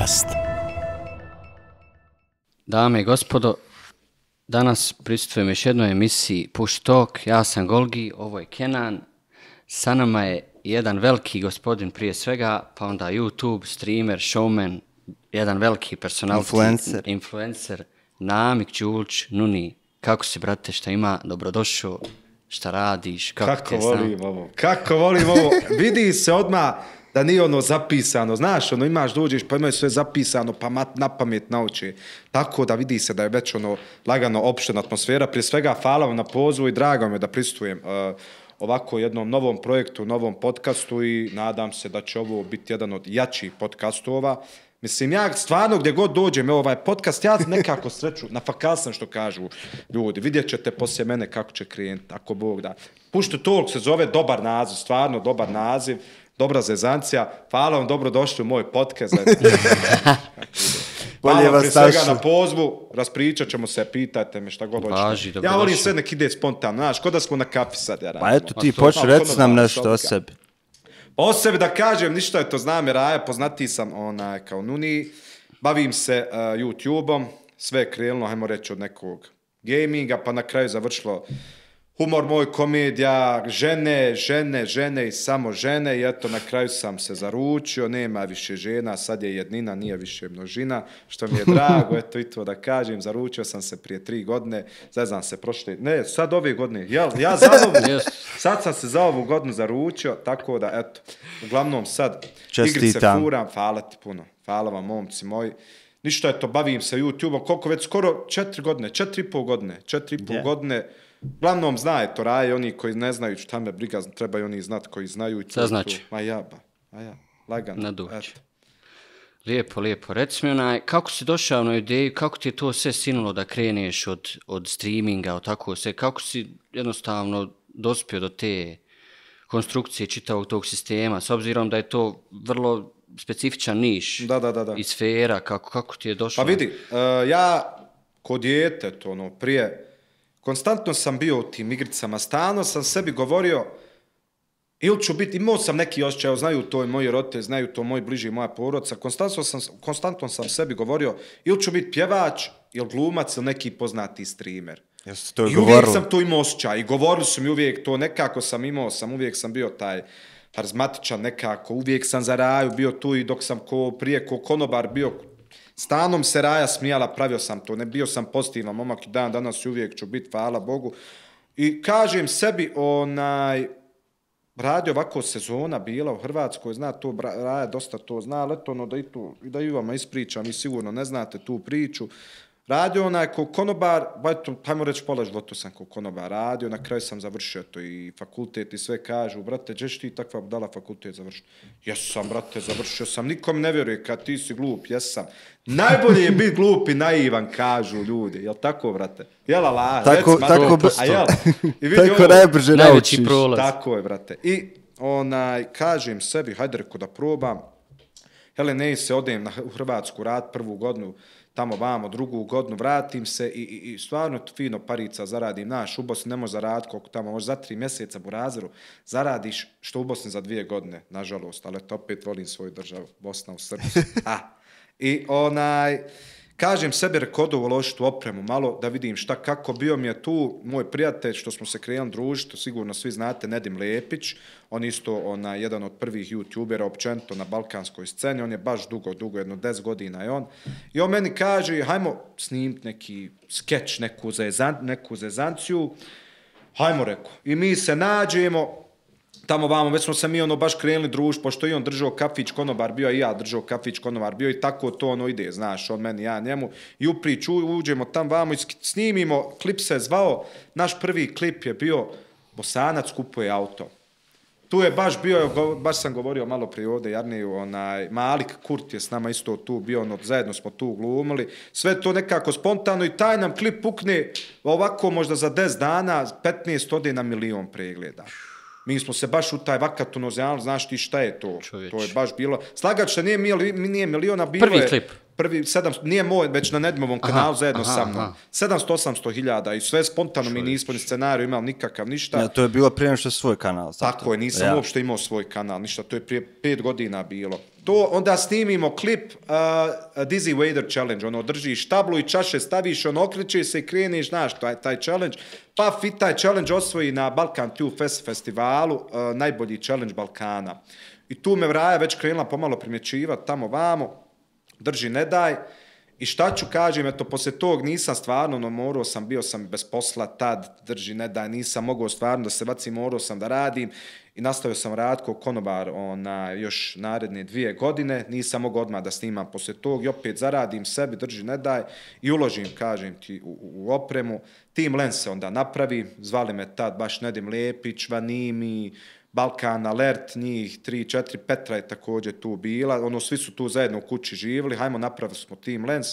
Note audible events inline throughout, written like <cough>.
podcast. Dame i gospodo, danas pristupujem još jednoj emisiji Push Talk. Ja sam Golgi, ovo je Kenan. Sa nama je jedan veliki gospodin prije svega, pa onda YouTube, streamer, showman, jedan veliki personal influencer. influencer, Namik Đulč, Nuni, kako si, brate, šta ima, dobrodošao, šta radiš, kako, kako te volim ovo, kako volim ovo, vidi se odmah, da nije ono zapisano, znaš, ono imaš, dođeš, pa imaš sve zapisano, pa mat, na pamet nauči. Tako da vidi se da je već ono lagano opštena atmosfera. Prije svega, hvala vam na pozvu i drago me da pristujem uh, ovako jednom novom projektu, novom podcastu i nadam se da će ovo biti jedan od jačih podcastova. Mislim, ja stvarno gdje god dođem je ovaj podcast, ja nekako <laughs> sreću, na sam što kažu ljudi, vidjet ćete poslije mene kako će krenuti, ako Bog da. Pušte Talk se zove dobar naziv, stvarno dobar naziv, dobra zezancija. Hvala vam, dobro došli u moj podcast. <laughs> Hvala vam prije svega na pozvu, raspričat ćemo se, pitajte me šta god hoćete. Ja volim sve nek ide spontano, znaš, k'o da smo na kafi sad. Ja pa eto ti, pa počne, pa reci nam nešto o sebi. O sebi da kažem, ništa je to, znam je Raja, poznati sam onaj, kao Nuni, bavim se uh, YouTube-om, sve je krenulo, hajmo reći, od nekog gaminga, pa na kraju završilo uh, humor moj, komedija, žene, žene, žene i samo žene. I eto, na kraju sam se zaručio, nema više žena, sad je jednina, nije više množina. Što mi je <laughs> drago, eto i to da kažem, zaručio sam se prije tri godine, zaznam se prošli, ne, sad ove godine, ja, ja za ovu, yes. <laughs> sad sam se za ovu godinu zaručio, tako da, eto, uglavnom sad, Čestitam. igrice furam, hvala ti puno, hvala vam, momci moji. Ništa, eto, bavim se YouTube-om, koliko već, skoro četiri godine, četiri i pol godine, četiri i pol yeah. godine, Glavnom zna je to raje, oni koji ne znaju šta me briga, treba oni znat koji znaju. I šta znači? Ma ja ba, a ja, lagano. Na duće. Lijepo, lijepo. Reci mi onaj, kako si došao na ideju, kako ti je to sve sinulo da kreneš od, od streaminga, od tako sve, kako si jednostavno dospio do te konstrukcije čitavog tog sistema, s obzirom da je to vrlo specifičan niš da, da, da, da. i sfera, kako, kako ti je došlo? Pa vidi, uh, ja kod djete, to ono, prije, konstantno sam bio u tim igricama, stano sam sebi govorio, ili ću biti, imao sam neki osjećaj, znaju to i moji rote, znaju to moji bliži i moja porodca, konstantno sam, konstantno sam sebi govorio, ili ću biti pjevač, ili glumac, ili neki poznati streamer. Jeste to I govorili. uvijek sam to imao osjećaj, i govorili su mi uvijek to, nekako sam imao, sam uvijek sam bio taj harzmatičan nekako, uvijek sam za raju bio tu i dok sam ko, prije ko konobar bio stanom se raja smijala, pravio sam to, ne bio sam pozitivan, momak i dan, danas uvijek ću biti, hvala Bogu. I kažem sebi, onaj, radi ovako sezona bila u Hrvatskoj, zna to, raja dosta to zna, leto, no da i to, da i vama ispričam, i sigurno ne znate tu priču, radio onaj ko konobar, bajto, pajmo reći pola života sam ko konobar radio, na kraju sam završio to i fakultet i sve kažu, brate, džeš ti takva budala fakultet završio. Jesam, brate, završio sam, nikom ne vjeruje kad ti si glup, jesam. Najbolje je biti glup i naivan, kažu ljudi, jel tako, brate? Jel, ala, tako, rec, tako, a jel? I vidi tako ovo, najbrže naučiš. Prolaz. Tako je, brate. I onaj, kažem sebi, hajde reko da probam, hele, ne se odem na Hrvatsku rad prvu godinu, tamo vamo drugu godinu, vratim se i, i, i stvarno fino parica zaradim, naš, u Bosni ne može zaraditi koliko tamo, može za tri mjeseca burazeru, zaradiš što u Bosni za dvije godine, nažalost, ali to opet volim svoju državu, Bosna u srcu. <laughs> a I onaj, kažem sebi rekodu uložiti tu opremu malo da vidim šta kako bio mi je tu moj prijatelj što smo se krenuli družiti sigurno svi znate Nedim Lepić on isto ona jedan od prvih youtubera općento na balkanskoj sceni on je baš dugo dugo jedno 10 godina i on i on meni kaže hajmo snimiti neki skeč neku za neku za hajmo reko i mi se nađemo tamo vamo, već smo se mi ono baš krenuli druž, pošto i on držao kafić konobar bio, i ja držao kafić konobar bio, i tako to ono ide, znaš, on meni, ja njemu. I u priču uđemo tam vamo i snimimo, klip se zvao, naš prvi klip je bio Bosanac kupuje auto. Tu je baš bio, baš sam govorio malo prije ovde, Jarniju, onaj, Malik Kurt je s nama isto tu bio, ono, zajedno smo tu glumili, sve to nekako spontano i taj nam klip pukne ovako možda za 10 dana, 15 ode na milion pregleda. Mi smo se baš u taj vakatono znaš ti šta je to. Čovječ. To je baš bilo. Slagač da nije, mil, nije miliona bilo. Prvi je, klip prvi 700, nije moj, već na Nedmovom kanalu aha, zajedno aha, sa mnom. 700-800 hiljada i sve spontano Čovječ. mi nismo ni scenariju imali nikakav ništa. Ja, to je bilo prije što svoj kanal. Zato. Tako je, nisam ja. uopšte imao svoj kanal, ništa, to je prije 5 godina bilo. To, onda snimimo klip uh, Dizzy Wader Challenge, ono, držiš tablu i čaše staviš, ono, okreće se i kreneš, znaš, taj, taj challenge. Pa fit taj challenge osvoji na Balkan 2 Fest festivalu, uh, najbolji challenge Balkana. I tu me vraja već krenula pomalo primjećiva tamo vamo, drži ne daj. I šta ću kažem, eto, posle tog nisam stvarno, no morao sam, bio sam bez posla tad, drži ne daj, nisam mogao stvarno da se vacim, morao sam da radim i nastavio sam rad ko konobar ona, još naredne dvije godine, nisam mogao odmah da snimam posle tog i opet zaradim sebi, drži ne daj i uložim, kažem ti, u, u, u opremu. tim lense onda napravi, zvali me tad baš Nedim Lepić, Vanimi, uh, Balkan Alert, njih 3, 4, Petra je također tu bila, ono, svi su tu zajedno u kući živjeli, hajmo napravili smo Team Lens,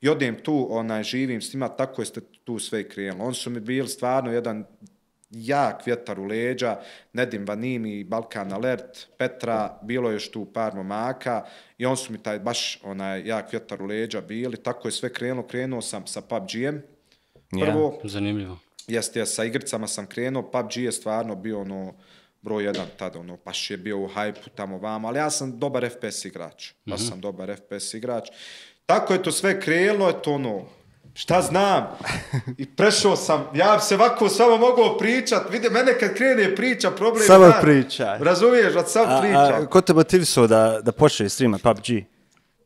i odem tu, onaj, živim s njima, tako je tu sve krenulo. Oni su mi bili stvarno jedan jak vjetar u leđa, Nedim Vanimi, Balkan Alert, Petra, bilo je tu par momaka i on su mi taj baš onaj jak vjetar u leđa bili, tako je sve krenulo, krenuo sam sa PUBG-em. Prvo, ja, zanimljivo. Jeste, ja sa igricama sam krenuo, PUBG je stvarno bio ono, broj jedan tada, ono, baš je bio u hajpu tamo vamo, ali ja sam dobar FPS igrač, mm -hmm. sam dobar FPS igrač. Tako je to sve krelo, eto ono, šta znam, i prešao sam, ja se ovako s vama mogao pričat, vidi, mene kad krene priča, problem je... Samo priča. Razumiješ, od sam priča. A, a ko te motivisao da, da počne streama PUBG?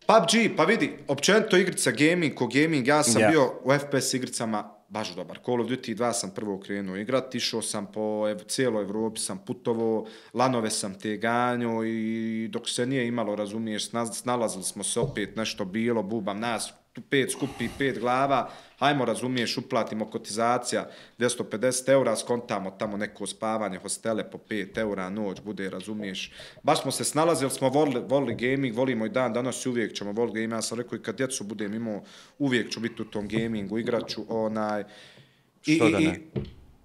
PUBG, pa vidi, općenito igrica gaming, ko gaming, ja sam yeah. bio u FPS igricama baš dobar. Call of Duty 2 sam prvo krenuo igrati, išao sam po ev, cijeloj Evropi, sam putovo, lanove sam te ganjao i dok se nije imalo, razumiješ, snalazili smo se opet, nešto bilo, bubam nas, tu pet skupi, pet glava, hajmo razumiješ, uplatimo kotizacija 250 eura, skontamo tamo neko spavanje, hostele po 5 eura, noć bude, razumiješ. Baš smo se snalazili, smo volili, volili gaming, volimo i dan, danas uvijek ćemo voliti gaming, ja sam rekao i kad djecu budem imao, uvijek ću biti u tom gamingu, igraću, onaj... I, Što da ne? I,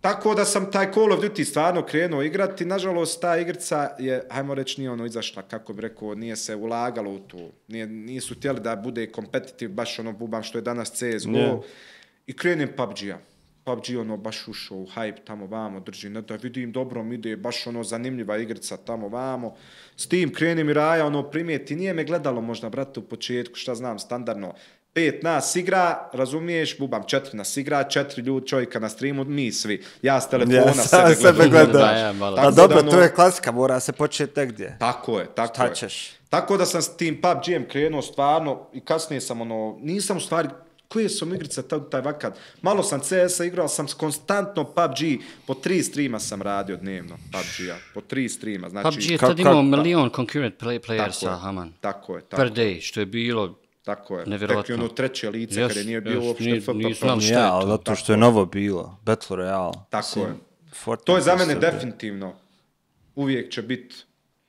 Tako da sam taj Call of Duty stvarno krenuo igrati. Nažalost, ta igrica je, hajmo reći, nije ono izašla, kako bih rekao, nije se ulagalo u tu. Nije, nisu htjeli da bude kompetitiv, baš ono bubam što je danas CSGO. Nije. I krenem PUBG-a. PUBG ono baš ušao u hype tamo vamo, drži, ne da vidim dobro mi ide, baš ono zanimljiva igrica tamo vamo. S tim krenem i raja ono primijeti, nije me gledalo možda brate u početku, šta znam, standardno pet nas igra, razumiješ, bubam, četiri nas igra, četiri ljudi, čovjeka na streamu, mi svi. Ja s telefona yes, sebe, gledam. sebe gledam. Da, ja, dobro, ono- to je klasika, mora se početi negdje. Tako je, tako Šta je. Ćeš? Tako da sam s tim PUBG-em krenuo stvarno i kasnije sam ono, nisam u stvari koje su igrice taj, taj vakat. Malo sam CS-a igrao, sam konstantno PUBG, po tri streama sam radio dnevno PUBG-a, po tri streama. Znači, PUBG je tad imao milion concurrent play, players, tako je, Haman. Tako je, tako Per day, što je bilo Tako je. Nevjerovatno. Tako je ono treće lice, yes, kada nije bilo yes, uopšte FPP. Nisam ni ja, ali zato što je novo bilo. Battle Royale. Tako je. To je za mene definitivno uvijek će biti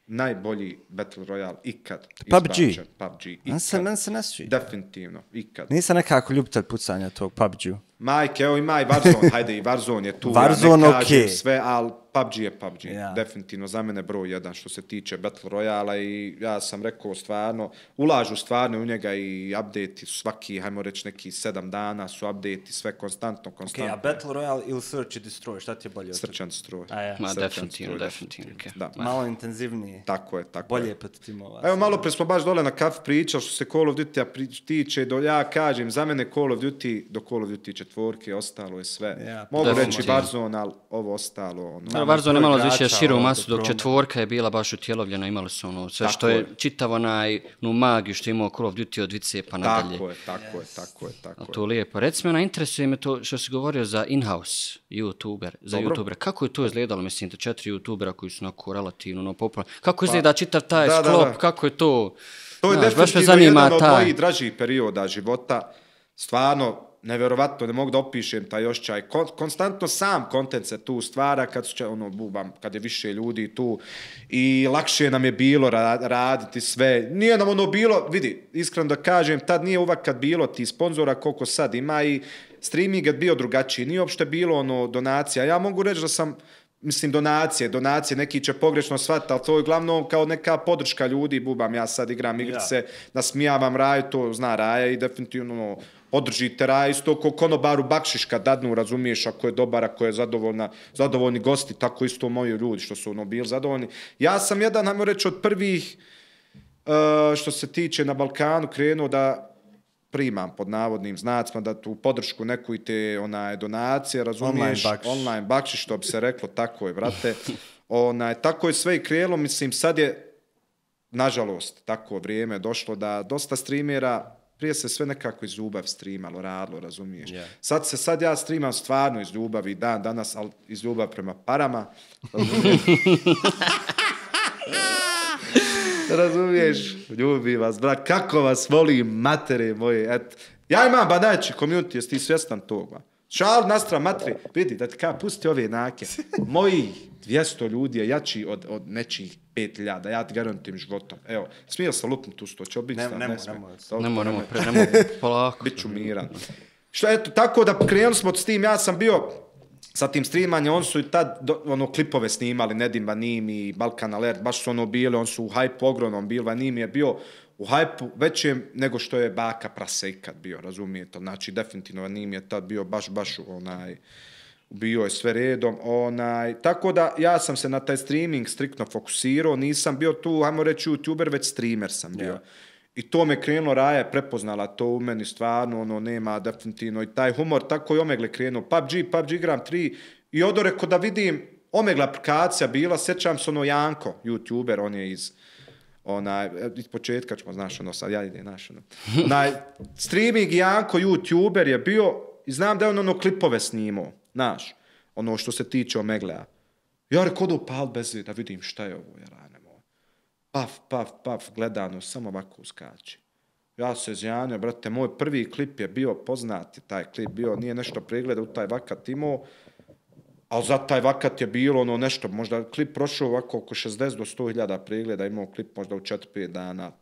najbolji Battle Royale ikad. PUBG. Pa PUBG. Ikad. Se, men se ne Definitivno, ikad. Nisam nekako ljubitelj pucanja tog PUBG. Majke, evo ima i Warzone, hajde i Warzone je tu. Warzone, ja ne kažem okay. sve, ali PUBG je PUBG, ja. definitivno za mene broj jedan što se tiče Battle royale i ja sam rekao stvarno, ulažu stvarno u njega i update su svaki, hajmo reći neki sedam dana su update sve konstantno, konstantno. Okay, a Battle Royale ili Search and Destroy, šta ti je bolje? Search and Destroy. A ja. Ma, definitivno, definitivno. Okay. Da. Malo intenzivnije. Tako je, tako bolje je. Bolje pa timova. Evo, malo pre smo baš dole na kaf pričali što se Call of Duty-a tiče, do, ja kažem, za mene Call of Duty, do Call of Duty četvorke, ostalo je sve. Ja. Mogu definitivno. reći Warzone, ali ovo ostalo, ono, Barzo ne malo više širu masu, dok četvorka je bila baš utjelovljena, imali su ono sve što je, je čitav onaj no, magiju što je imao Call Duty od vice pa nadalje. Tako je, tako yes. je, tako je, tako je. to je lijepo. Reci mi, ona interesuje me to što si govorio za in-house youtuber, za Dobro. youtuber. Kako je to izgledalo, mislim, te četiri youtubera koji su onako relativno no, popularni. Kako pa, izgleda čitav taj da, sklop, da, da. kako je to? To je Znaš, definitivno zanima jedan taj. od mojih dražih perioda života. Stvarno, neverovatno, ne mogu da opišem taj ošćaj, Kon, konstantno sam kontent se tu stvara, kad, su, ono, bubam, kad je više ljudi tu, i lakše nam je bilo ra raditi sve, nije nam ono bilo, vidi, iskreno da kažem, tad nije uvak kad bilo ti sponzora koliko sad ima i streaming je bio drugačiji, nije uopšte bilo ono donacija, ja mogu reći da sam, mislim donacije, donacije, neki će pogrešno shvatiti, ali to je glavno kao neka podrška ljudi, bubam, ja sad igram igrice, ja. nasmijavam raju, to zna raja i definitivno, ono, održi teraj, isto ko konobaru Bakšiška dadnu, razumiješ, ako je dobar, ako je zadovoljna, zadovoljni gosti, tako isto moji ljudi što su ono bili zadovoljni. Ja sam jedan, namo reći, od prvih, e, što se tiče na Balkanu, krenuo da primam pod navodnim znacima da tu podršku neku i te onaj, donacije, razumiješ, online bakšiš, bakši, što bi se reklo, tako je, vrate. onaj, tako je sve i krijelo, mislim, sad je, nažalost, tako vrijeme došlo da dosta streamera prije se sve nekako iz ljubavi streamalo, radilo, razumiješ. Yeah. Sad se sad ja streamam stvarno iz ljubavi, dan danas, ali iz ljubavi prema parama. razumiješ, <laughs> ljubi vas, brak, kako vas volim, matere moje, et. Ja imam, ba daj community, jesi ti svjestan toga? Čar nastra matri, vidi, da ti kada pusti ove nake, <laughs> moji 200 ljudi je jači od, od nečih 5000, ja ti garantujem životom. Evo, smijel sam lupnu tu sto, će obisla, ne, nemo, ne smijel. ne, nemo, pre, nemo, <laughs> polako. Biću miran. Što, eto, tako da krenuli smo s tim, ja sam bio sa tim streamanjem, on su i tad do, ono, klipove snimali, Nedim Vanim i Balkan Alert, baš su ono bili, on su u hype ogromnom bili, Vanim je bio, u hajpu većem nego što je baka prase ikad bio, razumijete? Znači, definitivno anim je tad bio baš, baš onaj bio je sve redom, onaj, tako da ja sam se na taj streaming striktno fokusirao, nisam bio tu, ajmo reći, youtuber, već streamer sam bio. Yeah. I to me krenulo, Raja je prepoznala to u meni, stvarno, ono, nema definitivno, i taj humor, tako i Omegle krenuo, PUBG, PUBG Gram 3, i odoreko da vidim, Omegle aplikacija bila, sećam se ono Janko, youtuber, on je iz, ona iz početka ćemo, znaš, ono, sad ja ide, znaš, ono. Onaj, streaming Janko, youtuber je bio, i znam da je on ono klipove snimao, znaš, ono što se tiče Omeglea. Ja rekao da upal bez da vidim šta je ovo, jer ranemo. Paf, paf, paf, gledano, samo ovako skače Ja se zjanio, brate, moj prvi klip je bio poznati, taj klip bio, nije nešto pregleda u taj vakat imao, ali za taj vakat je bilo ono nešto, možda klip prošao ovako oko 60 do 100 hiljada pregleda, imao klip možda u 4-5 dana,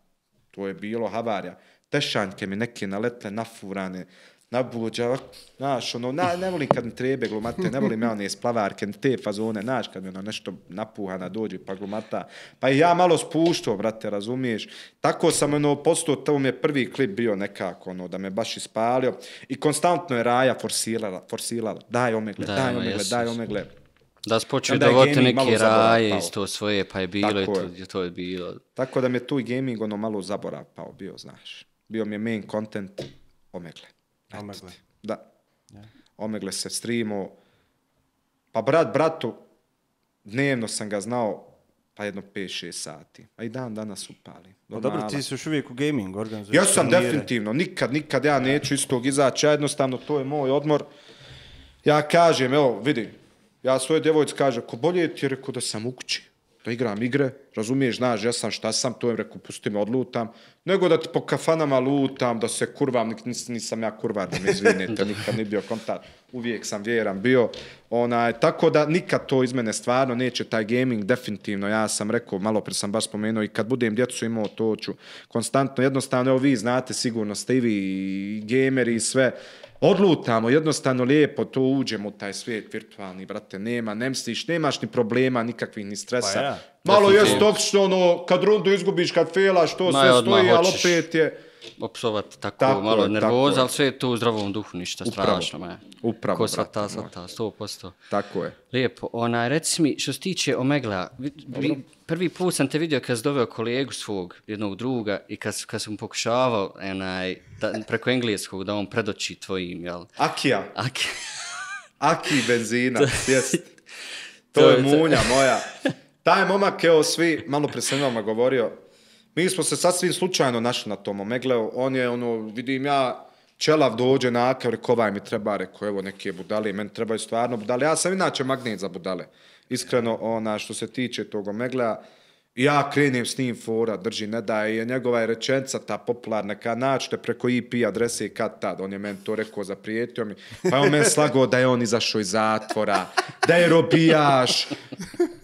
to je bilo havarja. Tešanjke mi neke naletle, nafurane, nabuđava, znaš, ono, na, ne volim kad mi trebe glumate, ne volim ja one splavarke, te fazone, znaš, kad mi ono nešto napuhana dođe pa glumata, pa ja malo spuštao, brate, razumiješ, tako sam, ono, postao, to mi je prvi klip bio nekako, ono, da me baš ispalio i konstantno je Raja forsilala, forsilala, daj omegle, daj, daj omegle, daj omegle. Da spočeo da vote neke raje iz to svoje, pa je bilo tako i to je. to, je bilo. Tako da me tu i gaming ono malo zaborav pao bio, znaš. Bio mi je main content omegle. Omegle. Ti. Da. Yeah. Omegle se streamo. Pa brat, bratu, dnevno sam ga znao pa jedno 5-6 sati. A i dan danas upali. Pa dobro, ti si još uvijek u gaming organizaciji. Ja sam trenire. definitivno. Nikad, nikad ja neću iz tog izaći. Ja jednostavno, to je moj odmor. Ja kažem, evo, vidi, ja svoje djevojci kažem, ko bolje ti je rekao da sam u kući da igram igre, razumiješ, znaš, ja sam šta sam, to je rekao, pusti me, odlutam, nego da ti po kafanama lutam, da se kurvam, nisam ja kurvar, da mi izvinite, nikad ne bio kontakt uvijek sam vjeran bio. Onaj, tako da nikad to iz mene stvarno neće taj gaming definitivno. Ja sam rekao, malo pre sam baš spomenuo i kad budem djecu imao to ću konstantno. Jednostavno, evo vi znate sigurno ste i vi i gameri i sve. Odlutamo, jednostavno lijepo to uđemo u taj svijet virtualni, brate, nema, ne misliš, nemaš ni problema, nikakvih ni stresa. Pa ja, malo je toksično, ono, kad rundu izgubiš, kad failaš, to Ma sve stoji, ali opet je opsovati tako, tako malo nervoza, ali sve je to u zdravom duhu, ništa upravo, strašno. Me. Upravo, Ko sata, sata, sto posto. Tako je. Lijepo. Ona, reci mi, što se tiče Omegla, vi, prvi put sam te vidio kad sam doveo kolegu svog, jednog druga, i kad, kad sam pokušavao enaj, da, preko engleskog da on predoći tvojim, jel? Akija. Akija. Aki benzina, <laughs> jest. To je munja moja. Taj momak, evo svi, malo pre sam vam govorio, Mi smo se sasvim slučajno našli na tom Omegle, on je ono, vidim ja, Čelav dođe na Akav, reko, ovaj mi treba, reko, evo, neke budale, meni trebaju stvarno budale, ja sam inače magnet za budale. Iskreno, ona, što se tiče tog Omegle, ja krenem s njim fora, drži, ne daje, je njegova je rečenca ta popularna, kad načite preko IP adrese kad tad, on je meni to rekao, za mi, pa je on meni slago da je on izašao iz zatvora, da je robijaš,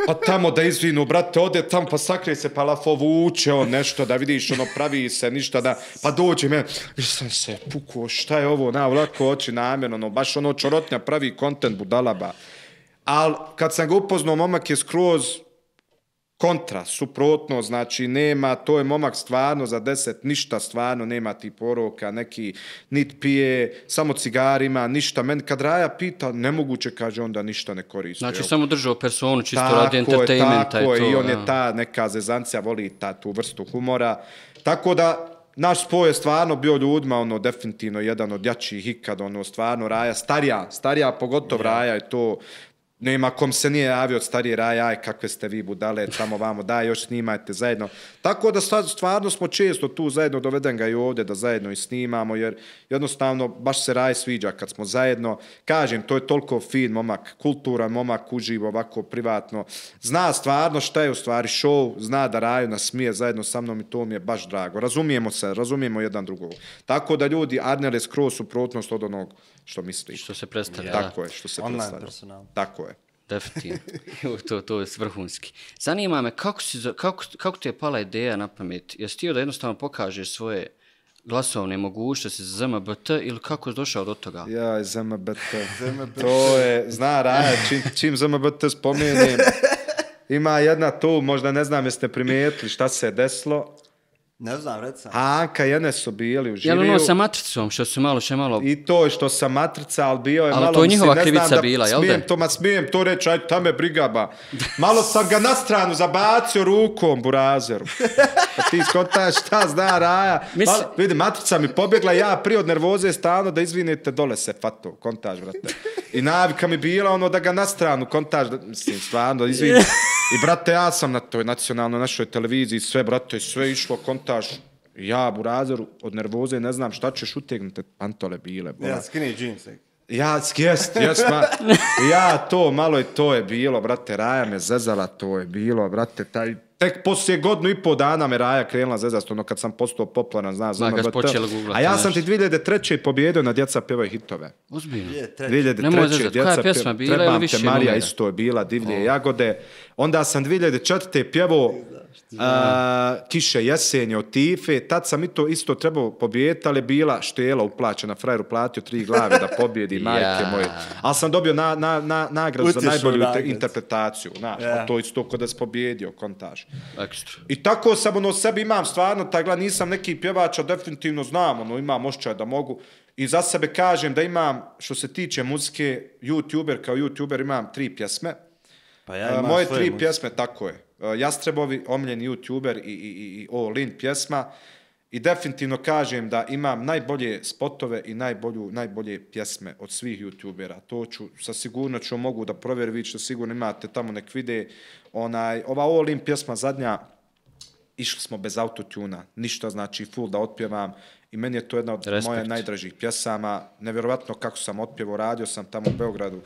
pa tamo da izvinu, brate, ode tam, pa sakrije se, pa lafovuče on nešto, da vidiš, ono, pravi se, ništa da, pa dođe me, sam se, puko, šta je ovo, na, ovako oči namjerno, ono, baš ono, čorotnja pravi kontent budalaba. Al, kad sam ga upoznao, momak je skroz, kontra, suprotno, znači nema, to je momak stvarno za deset, ništa stvarno, nema ti poroka, neki nit pije, samo cigarima, ništa. Men kad Raja pita, nemoguće, kaže, onda ništa ne koristi. Znači, samo držao personu, čisto tako radi entertainmenta. Tako je, tako i on ja. je ta neka zezancija, voli ta, tu vrstu humora. Tako da, Naš spoj je stvarno bio ljudima, ono, definitivno jedan od jačih ikad, ono, stvarno, Raja, starija, starija, pogotovo ja. Raja je to, nema kom se nije javio od starije raja, aj kakve ste vi budale, tamo vamo, daj još snimajte zajedno. Tako da stvarno smo često tu zajedno, doveden ga i ovde da zajedno i snimamo, jer jednostavno baš se raj sviđa kad smo zajedno. Kažem, to je toliko fin momak, kulturan momak, uživo ovako privatno. Zna stvarno šta je u stvari show, zna da raju nas smije zajedno sa mnom i to mi je baš drago. Razumijemo se, razumijemo jedan drugog. Tako da ljudi, Arnel je skroz suprotnost od onog što mislite. Što se predstavlja. Tako je, što se Online predstavlja. Personal. Tako je. Definitivno. <laughs> to, to je vrhunski. Zanima me, kako, si, kako, kako ti je pala ideja na pamet? Jesi ti da jednostavno pokažeš svoje glasovne mogućnosti za ZMBT ili kako je došao do toga? Ja, ZMBT. <laughs> ZMBT. To je, zna Raja, čim, čim ZMBT spomenem, ima jedna tu, možda ne znam jeste primijetili šta se je desilo, Ne znam, reca. Anka i Enes su bili u žiriju. Jel ono sa matricom, što su malo, što malo... I to što sa matrica, ali bio je ali malo... Ali to je njihova mislim, krivica da bila, jel da? Smijem to, ma smijem to reći, aj, tam je brigaba. Malo sam ga na stranu zabacio rukom, burazeru. Pa ti skontaš šta zna Raja. Mislim... Pa, vidi, matrica mi pobjegla, ja prije od nervoze stano da izvinite, dole se, fato, kontaž, brate. I navika mi bila ono da ga na stranu kontaž, da, mislim, stvarno, izvini. <laughs> I brate, ja sam na toj nacionalnoj našoj televiziji, sve, brate, sve išlo kontaž. Ja, burazeru, od nervoze, ne znam šta ćeš utegnuti, pantole bile. Bora. Ja, skinny jeans, Ja, jest, jest, ma. <laughs> Ja, to, malo je, to je bilo, brate, Raja me zezala, to je bilo, brate, taj, tek poslije godinu i pol dana me Raja krenula zezast, ono kad sam postao poplaran, znaš, znaš, znaš, znaš, A ja sam ti 2003. pobjedio na Djeca pjevoj hitove. Ozbiljno. 2003. 2003. Djeca pjevoj, trebam te, Marija isto je bila, divlje oh. jagode. Onda sam 2004. pjevo, A, kiše, jesenje od tife, tad sam i to isto trebao pobijeti, ali bila štela uplaćena, frajer uplatio tri glave da pobijedi, <laughs> ja. majke moje. Ali sam dobio na, na, na, nagradu Utišu za najbolju nagrad. interpretaciju, na, a to isto kod da se pobijedio, kontaž. Ekstra. I tako sam, ono, sebi imam stvarno, taj gleda, nisam neki pjevač, a definitivno znam, ono, imam ošćaj da mogu, I za sebe kažem da imam, što se tiče muzike, youtuber, kao youtuber imam tri pjesme. Pa ja imam Moje tri muzike. pjesme, tako je. Eh, Jastrebovi, omljen youtuber i, i, i, i All In pjesma. I definitivno kažem da imam najbolje spotove i najbolju, najbolje pjesme od svih youtubera. To ću, sa sigurno ću mogu da provjeri, vi ćete sigurno imate tamo nek vide. Onaj, ova o In pjesma zadnja, išli smo bez autotuna, ništa znači full da otpjevam. I meni je to jedna od Respekt. moje najdražih pjesama. Nevjerovatno kako sam otpjevo, radio sam tamo u Beogradu. Uh,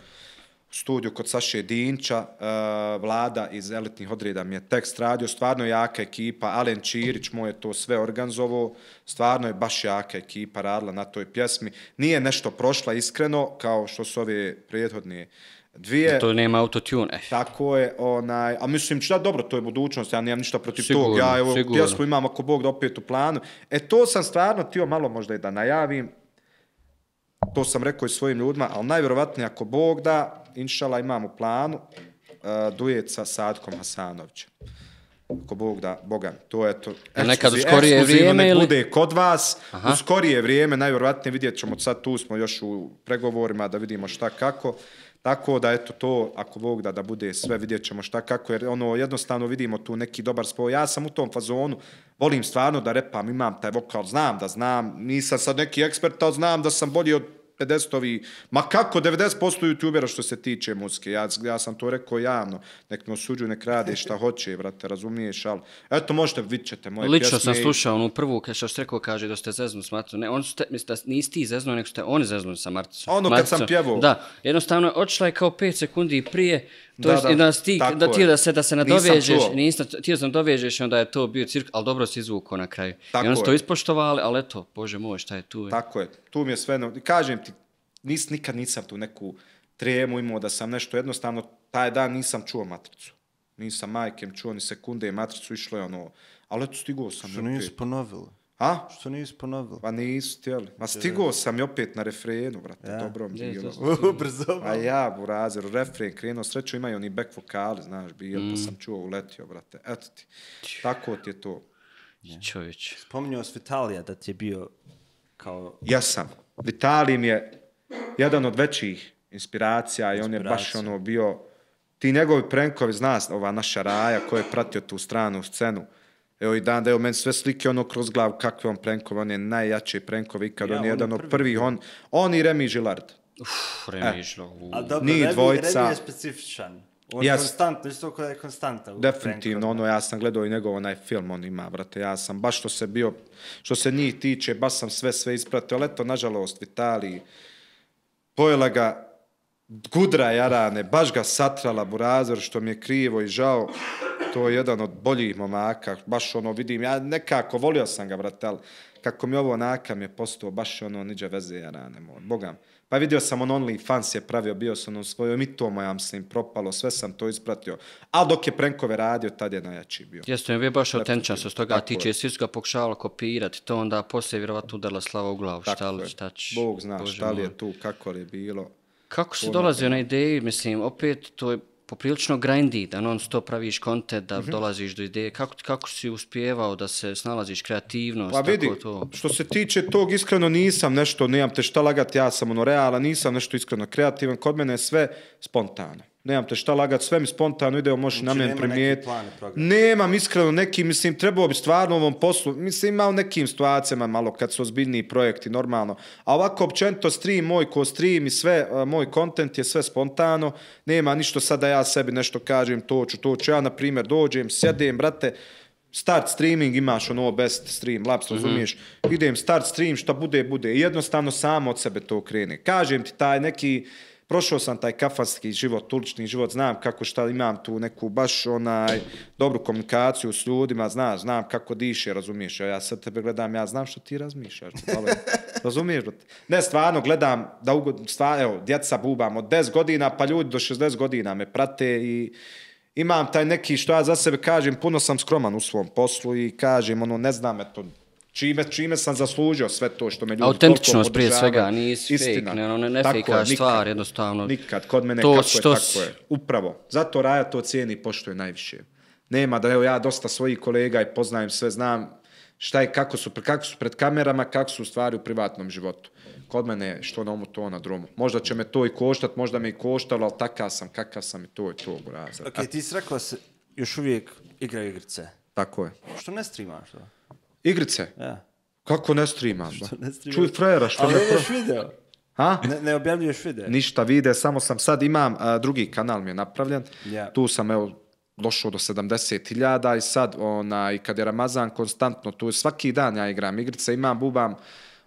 studio kod Saše Dinča, uh, vlada iz elitnih odreda mi je tekst radio, stvarno jaka ekipa, Alen Čirić mu je to sve organizovao, stvarno je baš jaka ekipa radila na toj pjesmi. Nije nešto prošla iskreno, kao što su ove prijethodnije dvije. Da to nema autotune. Eh. Tako je, onaj, a mislim, da dobro, to je budućnost, ja nijem ništa protiv sigurno, tog, ja evo, pjesmu imam, ako Bog da opet u planu. E, to sam stvarno tio malo možda i da najavim, to sam rekao i svojim ljudima, ali najvjerovatnije ako Bog da, inšala imamo planu uh, duet sa Sadkom Hasanovićem. Ako Bog da, Boga, to je to. Eš, nekad u skorije vrijeme ili? bude kod vas, Aha. u skorije vrijeme, najvjerovatnije vidjet ćemo sad, tu smo još u pregovorima da vidimo šta kako. Tako da, eto to, ako Bog da, da bude sve, vidjet ćemo šta kako, jer ono, jednostavno vidimo tu neki dobar spoj. Ja sam u tom fazonu, volim stvarno da repam, imam taj vokal, znam da znam, nisam sad neki ekspert, ali znam da sam bolji od 50 ovi, ma kako, 90% youtubera što se tiče muske, ja, ja sam to rekao javno, nek me osuđu, nek rade <laughs> šta hoće, brate, razumiješ, ali, eto, možete, vidit ćete moje Lično pjesme. Lično sam slušao onu prvu, kad što rekao, kaže da ste zeznu s Marticom, ne, on ste, misli, da nisi ti zeznu, nek ste oni zeznu sa Marticom. Ono, Marticom. kad sam pjevao. Da, jednostavno, odšla je kao 5 sekundi prije, To da, je da, da, ti, da ti da se da se nadovežeš, nisam ti da se nadovežeš onda je to bio cirk, al dobro se izvuko na kraju. Tako I oni su to ispoštovali, al eto, bože moj, šta je tu? Je. Tako je. Tu mi je sve, kažem ti, nis nikad nisam tu neku tremu imao da sam nešto jednostavno taj dan nisam čuo matricu. Nisam majkem čuo ni sekunde i matricu išlo je ono, al eto stigao sam. Što nisi ponovilo? A? Što nisi ponovili? Pa nisu tijeli. Ma stigo sam i opet na refrenu, brate, ja. dobro mi bilo. Ubrzo. A ja, burazir, refren krenuo, sreću imaju oni back vokali, znaš, bio, mm. pa sam mm. čuo, uletio, brate. Eto ti. Tako ti je to. Čovječ. Spominio s Vitalija da ti je bio kao... Ja sam. Vitalij mi je jedan od većih inspiracija i on je baš ono bio... Ti njegovi prankovi, znaš, ova naša raja koja je pratio tu stranu scenu. Evo i dan, da evo meni sve slike ono kroz glav kakve on prenkova, on je najjači prenkova ikad, ja, on je jedan od prvih, on, on i Remy Gillard. Uff, Remy Gillard, e. ni dvojca. Remy je specifičan. On yes. konstantno, isto kao je konstanta. Definitivno, ono, ja sam gledao i njegov onaj film on ima, brate, ja sam baš što se bio, što se njih tiče, baš sam sve, sve ispratio, ali eto, nažalost, Vitaliji, pojela ga gudra jarane, baš ga satrala burazor, što mi je krivo i žao to je jedan od boljih momaka, baš ono vidim, ja nekako volio sam ga, brate, ali kako mi ovo nakam je postao, baš ono, niđe veze, ja rane, moj, bogam. Pa vidio sam on only fans je pravio, bio sam on svojom i to mojam se propalo, sve sam to ispratio. A dok je prenkove radio, tad je najjači bio. Jesu, je baš autentičan se s toga, ti će svi ga pokušavali kopirati, to onda poslije vjerovatno udarla slava u glavu, šta li, šta će. Bog zna Bože šta li je tu, kako li je bilo. Kako se dolazi na ideju, mislim, opet to je poprilično grindy, da non stop praviš content, da mm -hmm. dolaziš do ideje. Kako, kako si uspjevao da se snalaziš kreativnost? Pa vidi, tako to? što se tiče tog, iskreno nisam nešto, nemam te šta lagati, ja sam ono real, nisam nešto iskreno kreativan. Kod mene je sve spontano nemam te šta lagat, sve mi spontano ide, možeš znači, namjen primijet. Nemam iskreno neki, mislim, trebao bi stvarno u ovom poslu, mislim, imao nekim situacijama malo, kad su ozbiljni projekti, normalno. A ovako, općento, stream, moj ko stream i sve, uh, moj kontent je sve spontano, nema ništa sad da ja sebi nešto kažem, to ću, to ću, ja, na primjer, dođem, sjedem, brate, start streaming, imaš ono best stream, lap, mm -hmm. razumiješ, idem, start stream, šta bude, bude, jednostavno samo od sebe to krene. Kažem ti taj neki, uh, prošao sam taj kafanski život, tulični život, znam kako šta imam tu neku baš onaj dobru komunikaciju s ljudima, znaš, znam kako diše, razumiješ, ja sad tebe gledam, ja znam što ti razmišljaš, ali, razumiješ, brate. Ne, stvarno, gledam, da ugod, stvarno, evo, djeca bubam od 10 godina, pa ljudi do 60 godina me prate i imam taj neki, što ja za sebe kažem, puno sam skroman u svom poslu i kažem, ono, ne znam, eto, čime, čime sam zaslužio sve to što me ljudi Autentično toliko podržava. Autentičnost prije svega, nisi fake, ne, ono, ne, ne tako, fake nikad, stvar, jednostavno. Nikad, kod mene to kako što je, tako s... je. Upravo, zato Raja to cijeni pošto je najviše. Nema da, evo ja dosta svojih kolega i poznajem sve, znam šta je, kako su, kako su pred kamerama, kako su stvari u privatnom životu. Kod mene što na umu, to na drumu. Možda će me to i koštati možda me i koštalo, al takav sam, kakav sam i to je to u okej Ok, ti si rekao se još uvijek igra igrice. Tako je. Što ne streamaš? Da? Igrice? Ja. Kako ne streamam? Što ne streamam? Čuj frajera, što ne... Ali pro... video. Ha? Ne, ne objavljuješ video. Ništa vide, samo sam sad imam, a, drugi kanal mi je napravljen. Ja. Tu sam, evo, došao do 70.000 i sad, ona, i kad je Ramazan konstantno, tu svaki dan ja igram igrice, imam, bubam,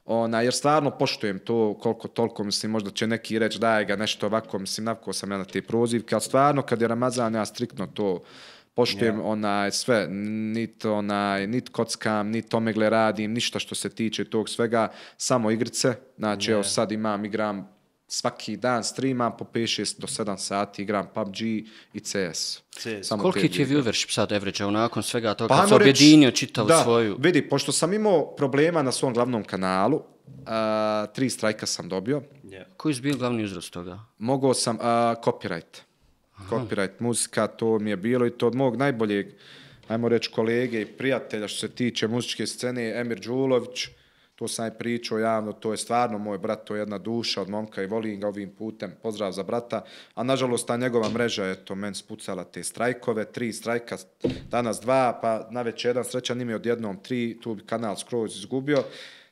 ona, jer stvarno poštujem to koliko toliko, mislim, možda će neki reći daj ga nešto ovako, mislim, navko sam ja na te prozivke, ali stvarno kad je Ramazan, ja striktno to, poštujem yeah. onaj sve, nit onaj, nit kockam, nit omegle radim, ništa što se tiče tog svega, samo igrice, znači yeah. evo sad imam, igram svaki dan, streamam po 5-6 do 7 sati, igram PUBG i CS. CS. Koliki ti je viewership sad, a nakon svega toga, pa kad se objedinio čitavu da, svoju? Da, vidi, pošto sam imao problema na svom glavnom kanalu, uh, tri strajka sam dobio. Yeah. Koji je bio glavni uzrast toga? Mogao sam uh, copyright copyright muzika, to mi je bilo i to od mog najboljeg, ajmo reći, kolege i prijatelja što se tiče muzičke scene, Emir Đulović, to sam je pričao javno, to je stvarno moj brat, to je jedna duša od momka i volim ga ovim putem, pozdrav za brata, a nažalost ta njegova mreža je to men spucala te strajkove, tri strajka, danas dva, pa na već jedan srećan im odjednom tri, tu bi kanal skroz izgubio,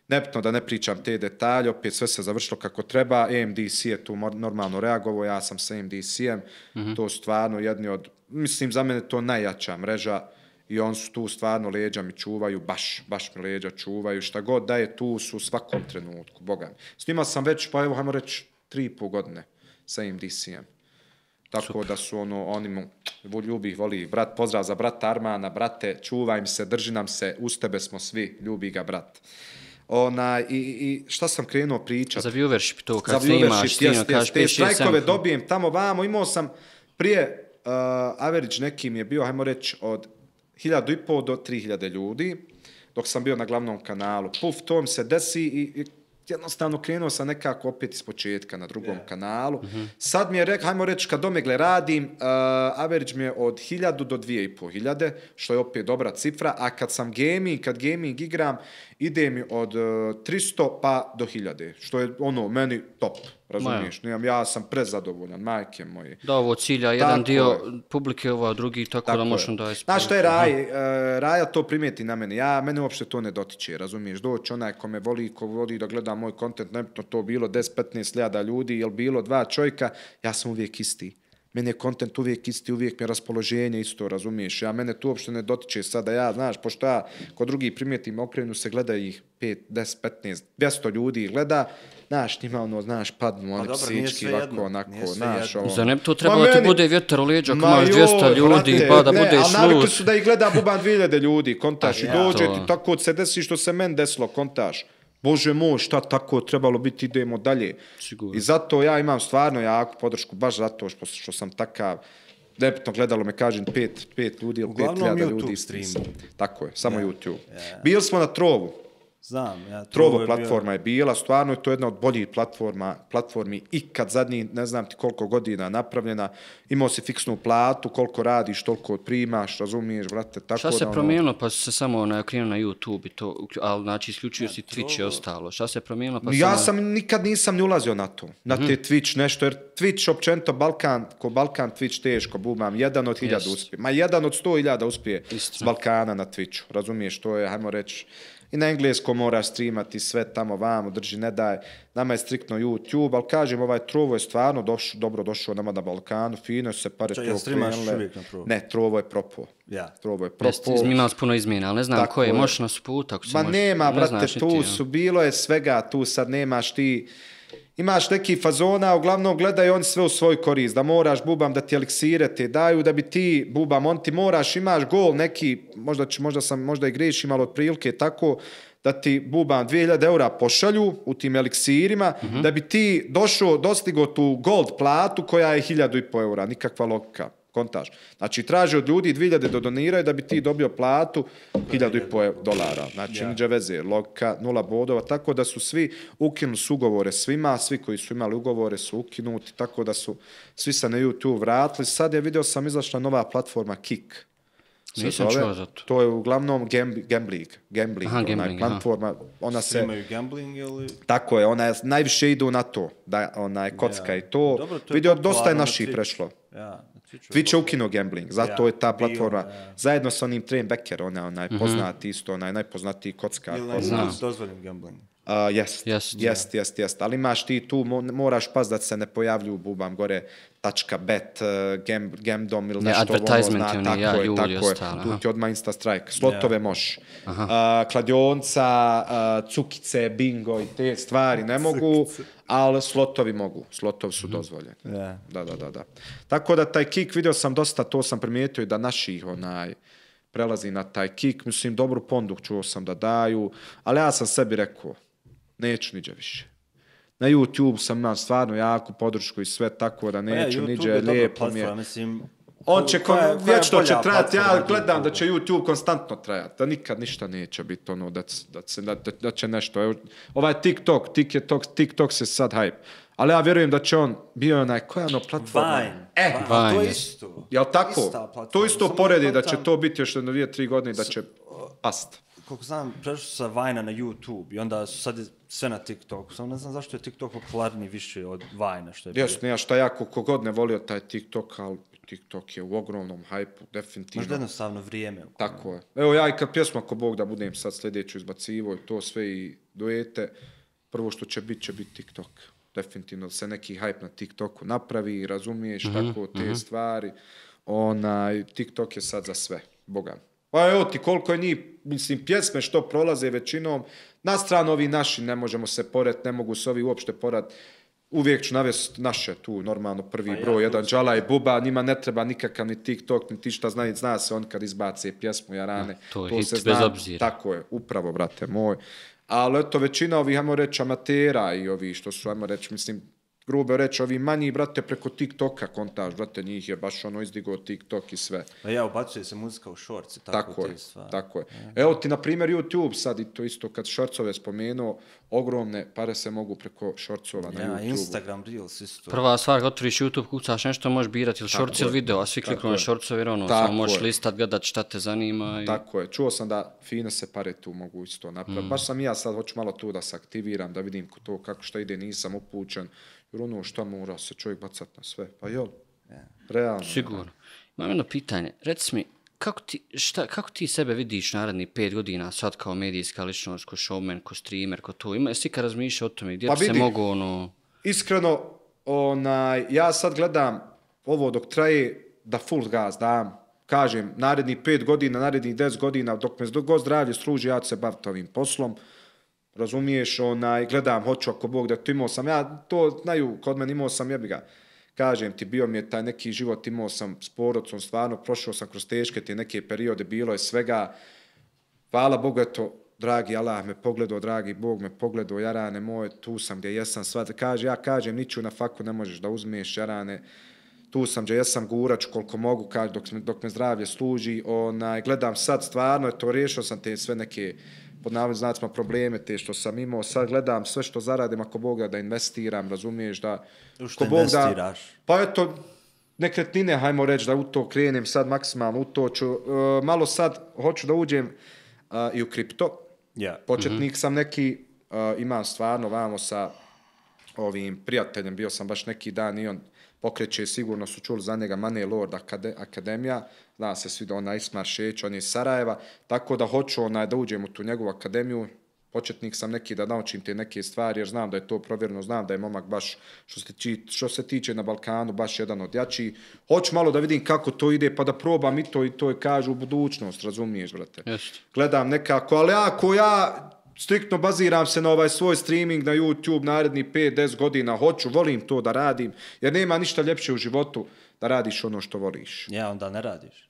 Nepitno da ne pričam te detalje, opet sve se završilo kako treba, AMDC je tu normalno reagovao, ja sam sa AMDC-em, uh mhm. -huh. to je stvarno jedni od, mislim za mene to najjača mreža i on su tu stvarno leđa mi čuvaju, baš, baš mi leđa čuvaju, šta god da je tu su u svakom trenutku, boga mi. S njima sam već, pa evo, hajmo reći, tri i pol godine sa AMDC-em. Tako Super. da su ono, oni mu ljubi, voli, brat, pozdrav za brata Armana, brate, čuvaj mi se, drži nam se, uz tebe smo svi, ljubi ga brat. Ona, i, i šta sam krenuo pričati. Za viewership to, kad snimaš, snimaš, kažeš, pješ, Te strajkove dobijem tamo vamo, imao sam prije, uh, average nekim je bio, hajmo reći, od 1500 do 3000 ljudi, dok sam bio na glavnom kanalu. Puf, to mi se desi i, i jednostavno krenuo sam nekako opet iz početka na drugom yeah. kanalu. Mm -hmm. Sad mi je rekao, hajmo reći, kad domegle radim, uh, average mi je od 1000 do 2500, što je opet dobra cifra, a kad sam gaming, kad gaming igram, ide mi od 300 e, pa do 1000, što je ono, meni top, razumiješ, Nijem, ja sam prezadovoljan, majke moje. Da, ovo cilja, tako jedan dio je. publike, ovo, drugi, tako, tako da možem da ispravim. Znaš što je Raj, uh, e, Raja to primeti na mene, ja, mene uopšte to ne dotiče, razumiješ, doći onaj ko me voli, ko voli da gleda moj kontent, nebitno to bilo 10-15 ljada ljudi, jel bilo dva čovjeka, ja sam uvijek isti meni je kontent uvijek isti, uvijek mi raspoloženje isto, razumiješ, ja mene tu uopšte ne dotiče sada, ja, znaš, pošto ja kod drugi primjetim okrenu se gleda ih 5, 10, 15, 200 ljudi gleda, znaš, njima ono, znaš, padnu oni psički, ovako, onako, znaš, ovo. Ono. Za nem to trebalo ti bude vjetar u lijeđa, ako imaš 200 joj, ljudi, brate, pa da ne, budeš ne, luz. A navikli su da ih gleda buban 2000 ljudi, kontaš, i ja, dođe to... ti tako, se desi što se men desilo, kontaš. Bože moj, šta tako trebalo biti, idemo dalje. Sigur. I zato ja imam stvarno jako podršku, baš zato što, što sam takav, nepetno gledalo me, kažem, pet, pet ljudi Uglavnom pet ljada ljudi. Uglavnom YouTube stream. Tako je, samo yeah. YouTube. Yeah. Bili smo na trovu, Znam, ja to Trovo platforma bio... je bila, stvarno je to jedna od boljih platforma, platformi i kad zadnji, ne znam ti koliko godina napravljena, imao si fiksnu platu, koliko radiš, toliko primaš, razumiješ, brate, tako Šta da... Šta se ono... promijenilo pa se samo na ono, ekranu na YouTube, i to, ali znači isključio ja, si Twitch trovo... i ostalo. Šta se promijenilo pa Ja se... sam nikad nisam ni ulazio na to, na te mm -hmm. Twitch nešto, jer Twitch općento Balkan, ko Balkan Twitch teško bumam, jedan od hiljada uspije. Ma jedan od sto hiljada uspije Istno. s Balkana na Twitchu, razumiješ, to je, hajmo reći, i na englesko mora streamati sve tamo vamo, drži, ne daj, Nama je striktno YouTube, ali kažem, ovaj Trovo je stvarno doš, dobro došao nama na Balkanu, fino se pare Ča, to ja streamaš Trovo? Ne, Trovo je propo. Ja. Trovo je propo. Jeste, imao puno izmjena, ali ne znam koje, možeš nas puta. ako se Ma nema, brate, tu su, bilo je svega, tu sad nemaš ti... Uh, imaš neki fazona, uglavnom gledaj on sve u svoj korist, da moraš bubam da ti eliksire te daju, da bi ti bubam, on ti moraš, imaš gol neki, možda, ću, možda, sam, možda i greš imalo od prilike, tako da ti bubam 2000 eura pošalju u tim eliksirima, uh mhm. -huh. da bi ti došao, dostigo tu gold platu koja je 1000 i po eura, nikakva logika kontaž. Znači, traži od ljudi 2000 da doniraju da bi ti dobio platu 1000 dolara. Znači, yeah. niđe veze, loka, nula bodova, tako da su svi ukinuti su ugovore svima, svi koji su imali ugovore su ukinuti, tako da su svi sa na YouTube vratili. Sad je video sam izašla nova platforma Kik. zove. to. je uglavnom gambling. Gambling, aha, gambling, platforma. Aha. Ona se... Imaju gambling ili... Tako je, ona je, najviše idu na to, da ona je kocka yeah. i to. Dobro, to je video, dosta je naši prešlo. Ja. Twitch je ukinuo gambling, zato ja, je ta platforma, bio, ja. zajedno sa onim Train Becker, onaj, onaj mhm. poznati mm -hmm. isto, onaj najpoznatiji kocka. Ili najpoznatiji dozvoljen gambling jest, jest, jest, jest, jest. Ali imaš ti tu, moraš paz da se ne pojavlju u bubam gore, tačka bet, uh, gem, gemdom ili nešto. Ne, ono, advertisement ono, zna, tako ja, je, ljudi tako je. Tu ti odmah insta strike. Slotove yeah. možeš. Uh, kladionca, uh, cukice, bingo i te stvari ne mogu, ali slotovi mogu. Slotovi su mhm. dozvoljeni. Mm. Yeah. Da, da, da, da. Tako da taj kick video sam dosta, to sam primijetio i da naši onaj, prelazi na taj kick. Mislim, dobru ponduk čuo sam da daju, ali ja sam sebi rekao, neću niđe više. Na YouTube sam imao stvarno jako podršku i sve tako da pa neću ja, niđe, je lijepo mi je. Mislim, On će, koja, koja vječno će trajati, ja gledam da će YouTube konstantno trajati, da nikad ništa neće biti ono, da, da, da, da, da će nešto. Evo, ovaj TikTok, TikTok, TikTok se sad hype. Ali ja vjerujem da će on bio onaj, koja ono platforma? Vine. E, eh, To je isto. Jel tako? To isto poredi da će to biti još jedno dvije, tri godine da će past koliko znam, prešao sa Vajna na YouTube i onda su sad sve na TikToku. Samo ne znam zašto je TikTok popularniji više od Vajna što je bilo. Jesu, nija što ja kogod ne volio taj TikTok, ali TikTok je u ogromnom hajpu, definitivno. Možda jednostavno vrijeme. Kojem... Tako je. Evo ja i kad pjesma, ako Bog da budem sad sljedeću izbacivo i to sve i duete, prvo što će biti, će biti TikTok. Definitivno se neki hajp na TikToku napravi, razumiješ mm -hmm, tako te mm -hmm. stvari. Onaj, TikTok je sad za sve, Boga. Pa evo ti koliko je njih, mislim, pjesme što prolaze većinom, na stranu ovi naši ne možemo se porat, ne mogu se ovi uopšte porat. Uvijek ću navesti naše tu, normalno, prvi pa broj, ja, jedan džala i buba, njima ne treba nikakav ni TikTok, ni ti šta zna, zna se on kad izbace pjesmu, ja rane. No, to, to se zna, bez Tako je, upravo, brate moj. Ali eto, većina ovih, ajmo reći, amatera i ovi što su, ajmo reći, mislim, grube reći, ovi manji, brate, preko TikToka kontaž, brate, njih je baš ono izdigo TikTok i sve. A ja, ubacuje se muzika u šorci, tako, tako te stvari. Tako je. Mm. Evo ti, na primjer, YouTube sad, i to isto kad šorcove spomenuo, ogromne pare se mogu preko šorcova na ja, YouTube. Ja, Instagram, Reels, isto. Prva stvar, otvoriš YouTube, kucaš nešto, možeš birati ili šorci ili video, a svi kliknu na šorcovi, jer ono, samo možeš listat, gledat šta te zanima. I... Tako je, čuo sam da fine se pare tu mogu isto napraviti. Mm. Baš sam ja sad, hoću malo tu da se aktiviram, da vidim to kako što ide, nisam upućen jer ono šta mora se čovjek bacat na sve, pa jel? Realno. Sigurno. Imam jedno pitanje. Reci mi, kako ti, šta, kako ti sebe vidiš naredni pet godina sad kao medijska ličnost, ko showman, ko streamer, ko tu? Ima, jesi kad razmišlja o tome? Gdje pa vidi, se mogu ono... Iskreno, onaj, ja sad gledam ovo dok traje da full gaz dam. Kažem, naredni pet godina, naredni 10 godina, dok me zdravlje služi, ja se baviti ovim poslom. Uh, razumiješ, onaj, gledam, hoću ako Bog da to imao sam, ja to znaju, kod meni imao sam, ja bi ga, kažem ti, bio mi je taj neki život, imao sam s porodcom, stvarno, prošao sam kroz teške te neke periode, bilo je svega, hvala Bogu, eto, dragi Allah me pogledao, dragi Bog me pogledao, jarane moje, tu sam gdje jesam, sva, kaže, ja kažem, niću na faku ne možeš da uzmeš, jarane, tu sam gdje jesam gurač koliko mogu, kaže, dok, dok me zdravlje služi, onaj, gledam sad, stvarno, eto, rješao sam te sve neke, pod navod znacima probleme te što sam imao, sad gledam sve što zaradim ako Boga da investiram, razumiješ da... U što Bog investiraš? Da, pa eto, nekretnine, hajmo reći da u to krenem sad maksimalno, u to ću, uh, malo sad hoću da uđem uh, i u kripto. Yeah. Početnik mm -hmm. sam neki, uh, imam stvarno vamo sa ovim prijateljem, bio sam baš neki dan i on pokreće, sigurno su čuli za njega Mane Lord Akade, Akademija, zna se svi da ona Ismar Šeć, on je iz Sarajeva, tako da hoću onaj da uđem u tu njegovu akademiju, početnik sam neki da naučim te neke stvari, jer znam da je to provjerno, znam da je momak baš, što se, tiči, što se tiče na Balkanu, baš jedan od jači. Hoću malo da vidim kako to ide, pa da probam i to i to je kažu u budućnost, razumiješ, brate. Yes. Gledam nekako, ali ako ja striktno baziram se na ovaj svoj streaming na YouTube naredni 5-10 godina, hoću, volim to da radim, jer nema ništa ljepše u životu da radiš ono što voliš. Ja, onda ne radiš.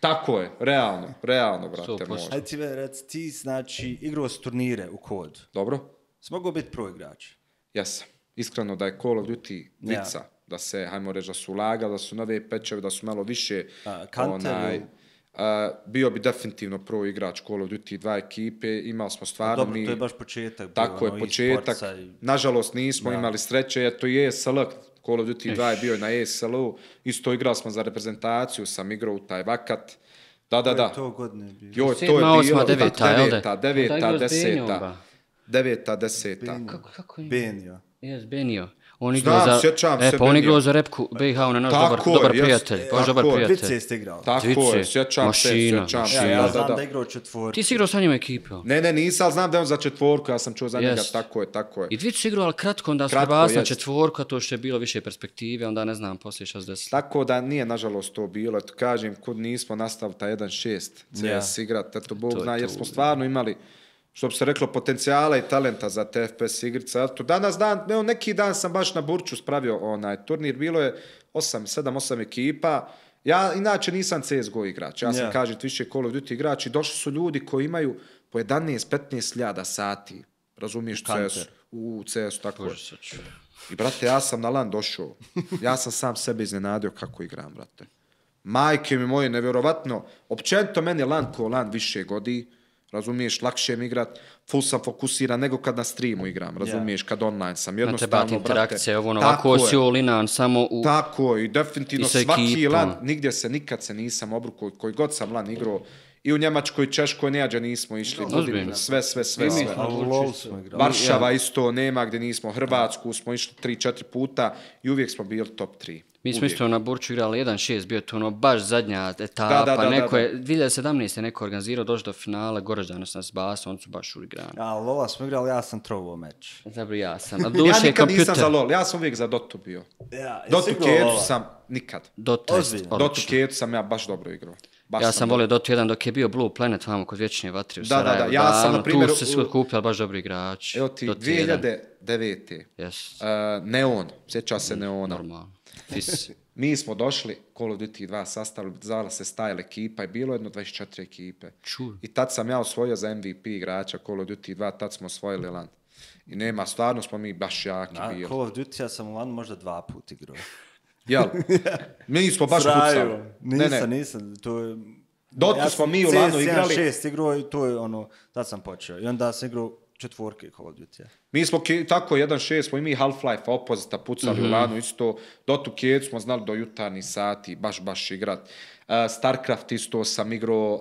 Tako je, realno, realno, brate, može. Ajde ti, rec, ti znači igrao s turnire u kodu. Dobro. Smogu biti pro igrač. Jesam. Iskreno da je Call of Duty vica. Ja. Da se, hajmo reći, da su laga, da su nove pečeve, da su malo više... A, kanteru. onaj, Uh, bio bi definitivno pro igrač Call of Duty, dva ekipe, imali smo pa stvarno... Dobro, mi... to je baš početak. Tako bio, je, ono, početak. I... Nažalost, nismo ja. imali sreće, to je SLK, Call of Duty 2 je bio na ESL-u, isto igrali smo za reprezentaciju, sam igrao u taj vakat. Da, da, da. To je to godine bilo. Jo, to je bilo. Osma, deveta, jel da? Deveta, pa deseta. Deveta, deseta. kako je? Benio. Jes, Benio. Oni igrao za, sjećam e, se. Pa on igrao za repku BH na ono, naš dobar, je, dobar prijatelj. Je, baš dobar prijatelj. Tako je, ste igrao. Tako je, sjećam mašina, se, sjećam. Mašina, ja, ja, znam da, igrao četvorku. Ti si igrao sa njim ekipu. Ne, ne, nisam, znam da je on za četvorku, ja sam čuo za njega, tako je, tako je. I Dvić si igrao, al kratko, onda se vas na četvorku, to što je bilo više perspektive, onda ne znam, posle 60. Tako da nije, nažalost, to bilo. Eto, kažem, kod nismo nastavili ta 1-6, CS yeah. igrat, to Bog zna, jer smo stvarno imali što bi se reklo, potencijala i talenta za TFPS igrice. igrice. to danas dan, ne, neki dan sam baš na Burču spravio onaj turnir, bilo je 8, 7, 8 ekipa. Ja inače nisam CSGO igrač, ja sam yeah. kažet više Call of Duty igrač i došli su ljudi koji imaju po 11-15 ljada sati, razumiješ, CS, u CS-u, tako I brate, ja sam na LAN došao, ja sam sam sebe iznenadio kako igram, brate. Majke mi moje, nevjerovatno, općento meni LAN ko LAN više godi, razumiješ, lakše mi igrat, full sam fokusiran nego kad na streamu igram, razumiješ, kad online sam. Jednostavno, Na tebati interakcije, ovo ono, ako si olinan samo u... Tako je, i definitivno svaki ekipa. lan, nigdje se, nikad se nisam obrukao, koji god sam lan igrao, i u Njemačkoj, Češkoj, nijađe nismo išli. No, sve, sve, sve, sve. sve. Varšava isto nema gdje nismo, Hrvatsku smo išli 3-4 puta i uvijek smo bili top 3. Mi smo isto na Burču igrali 1-6, bio to ono baš zadnja etapa, da, da, da, neko je, 2017. je neko organizirao, došli do finala, Goraždana sam Basom, oni su baš u uigrani. A Lola smo igrali, ja sam trovo meč. Dobro, ja sam, a <laughs> ja nikad nisam za Lola, ja sam uvijek za Dotu bio. Ja, Dotu Kjetu sam, nikad. Dotu, Dotu Kjetu sam ja baš dobro igrao. Baš ja sam, sam volio Dotu 1 dok je bio Blue Planet vamo kod vječnije vatri u Sarajevo. Da, da, da, ja da, sam na primjer... Tu se skod kupio, baš dobri igrač. Evo ti, 2009. Yes. Uh, Neon, sjeća se mm, Neona. Normalno. <laughs> Mi smo došli, Call of Duty 2 sastavili, zvala se style ekipa i bilo jedno 24 ekipe. Čur. I tad sam ja osvojio za MVP igrača Call of Duty 2, tad smo osvojili LAN. I nema, stvarno smo mi baš jaki Na, bili. Call of Duty ja sam u LAN možda dva puta igrao. Jel? Mi smo baš kucali. Nisam, ne, ne. nisam, to je... Dotu ja smo mi u LAN-u igrali. CS 6 igrao i to je ono, tad sam počeo. I onda sam igrao četvorke Call of Duty. Mi smo tako, 1.6 smo i mi Half-Life opozita pucali mm -hmm. u radnu mhm. isto. do tu Kjec smo znali do jutarni sati, baš, baš igrat. Uh, Starcraft isto sam igrao,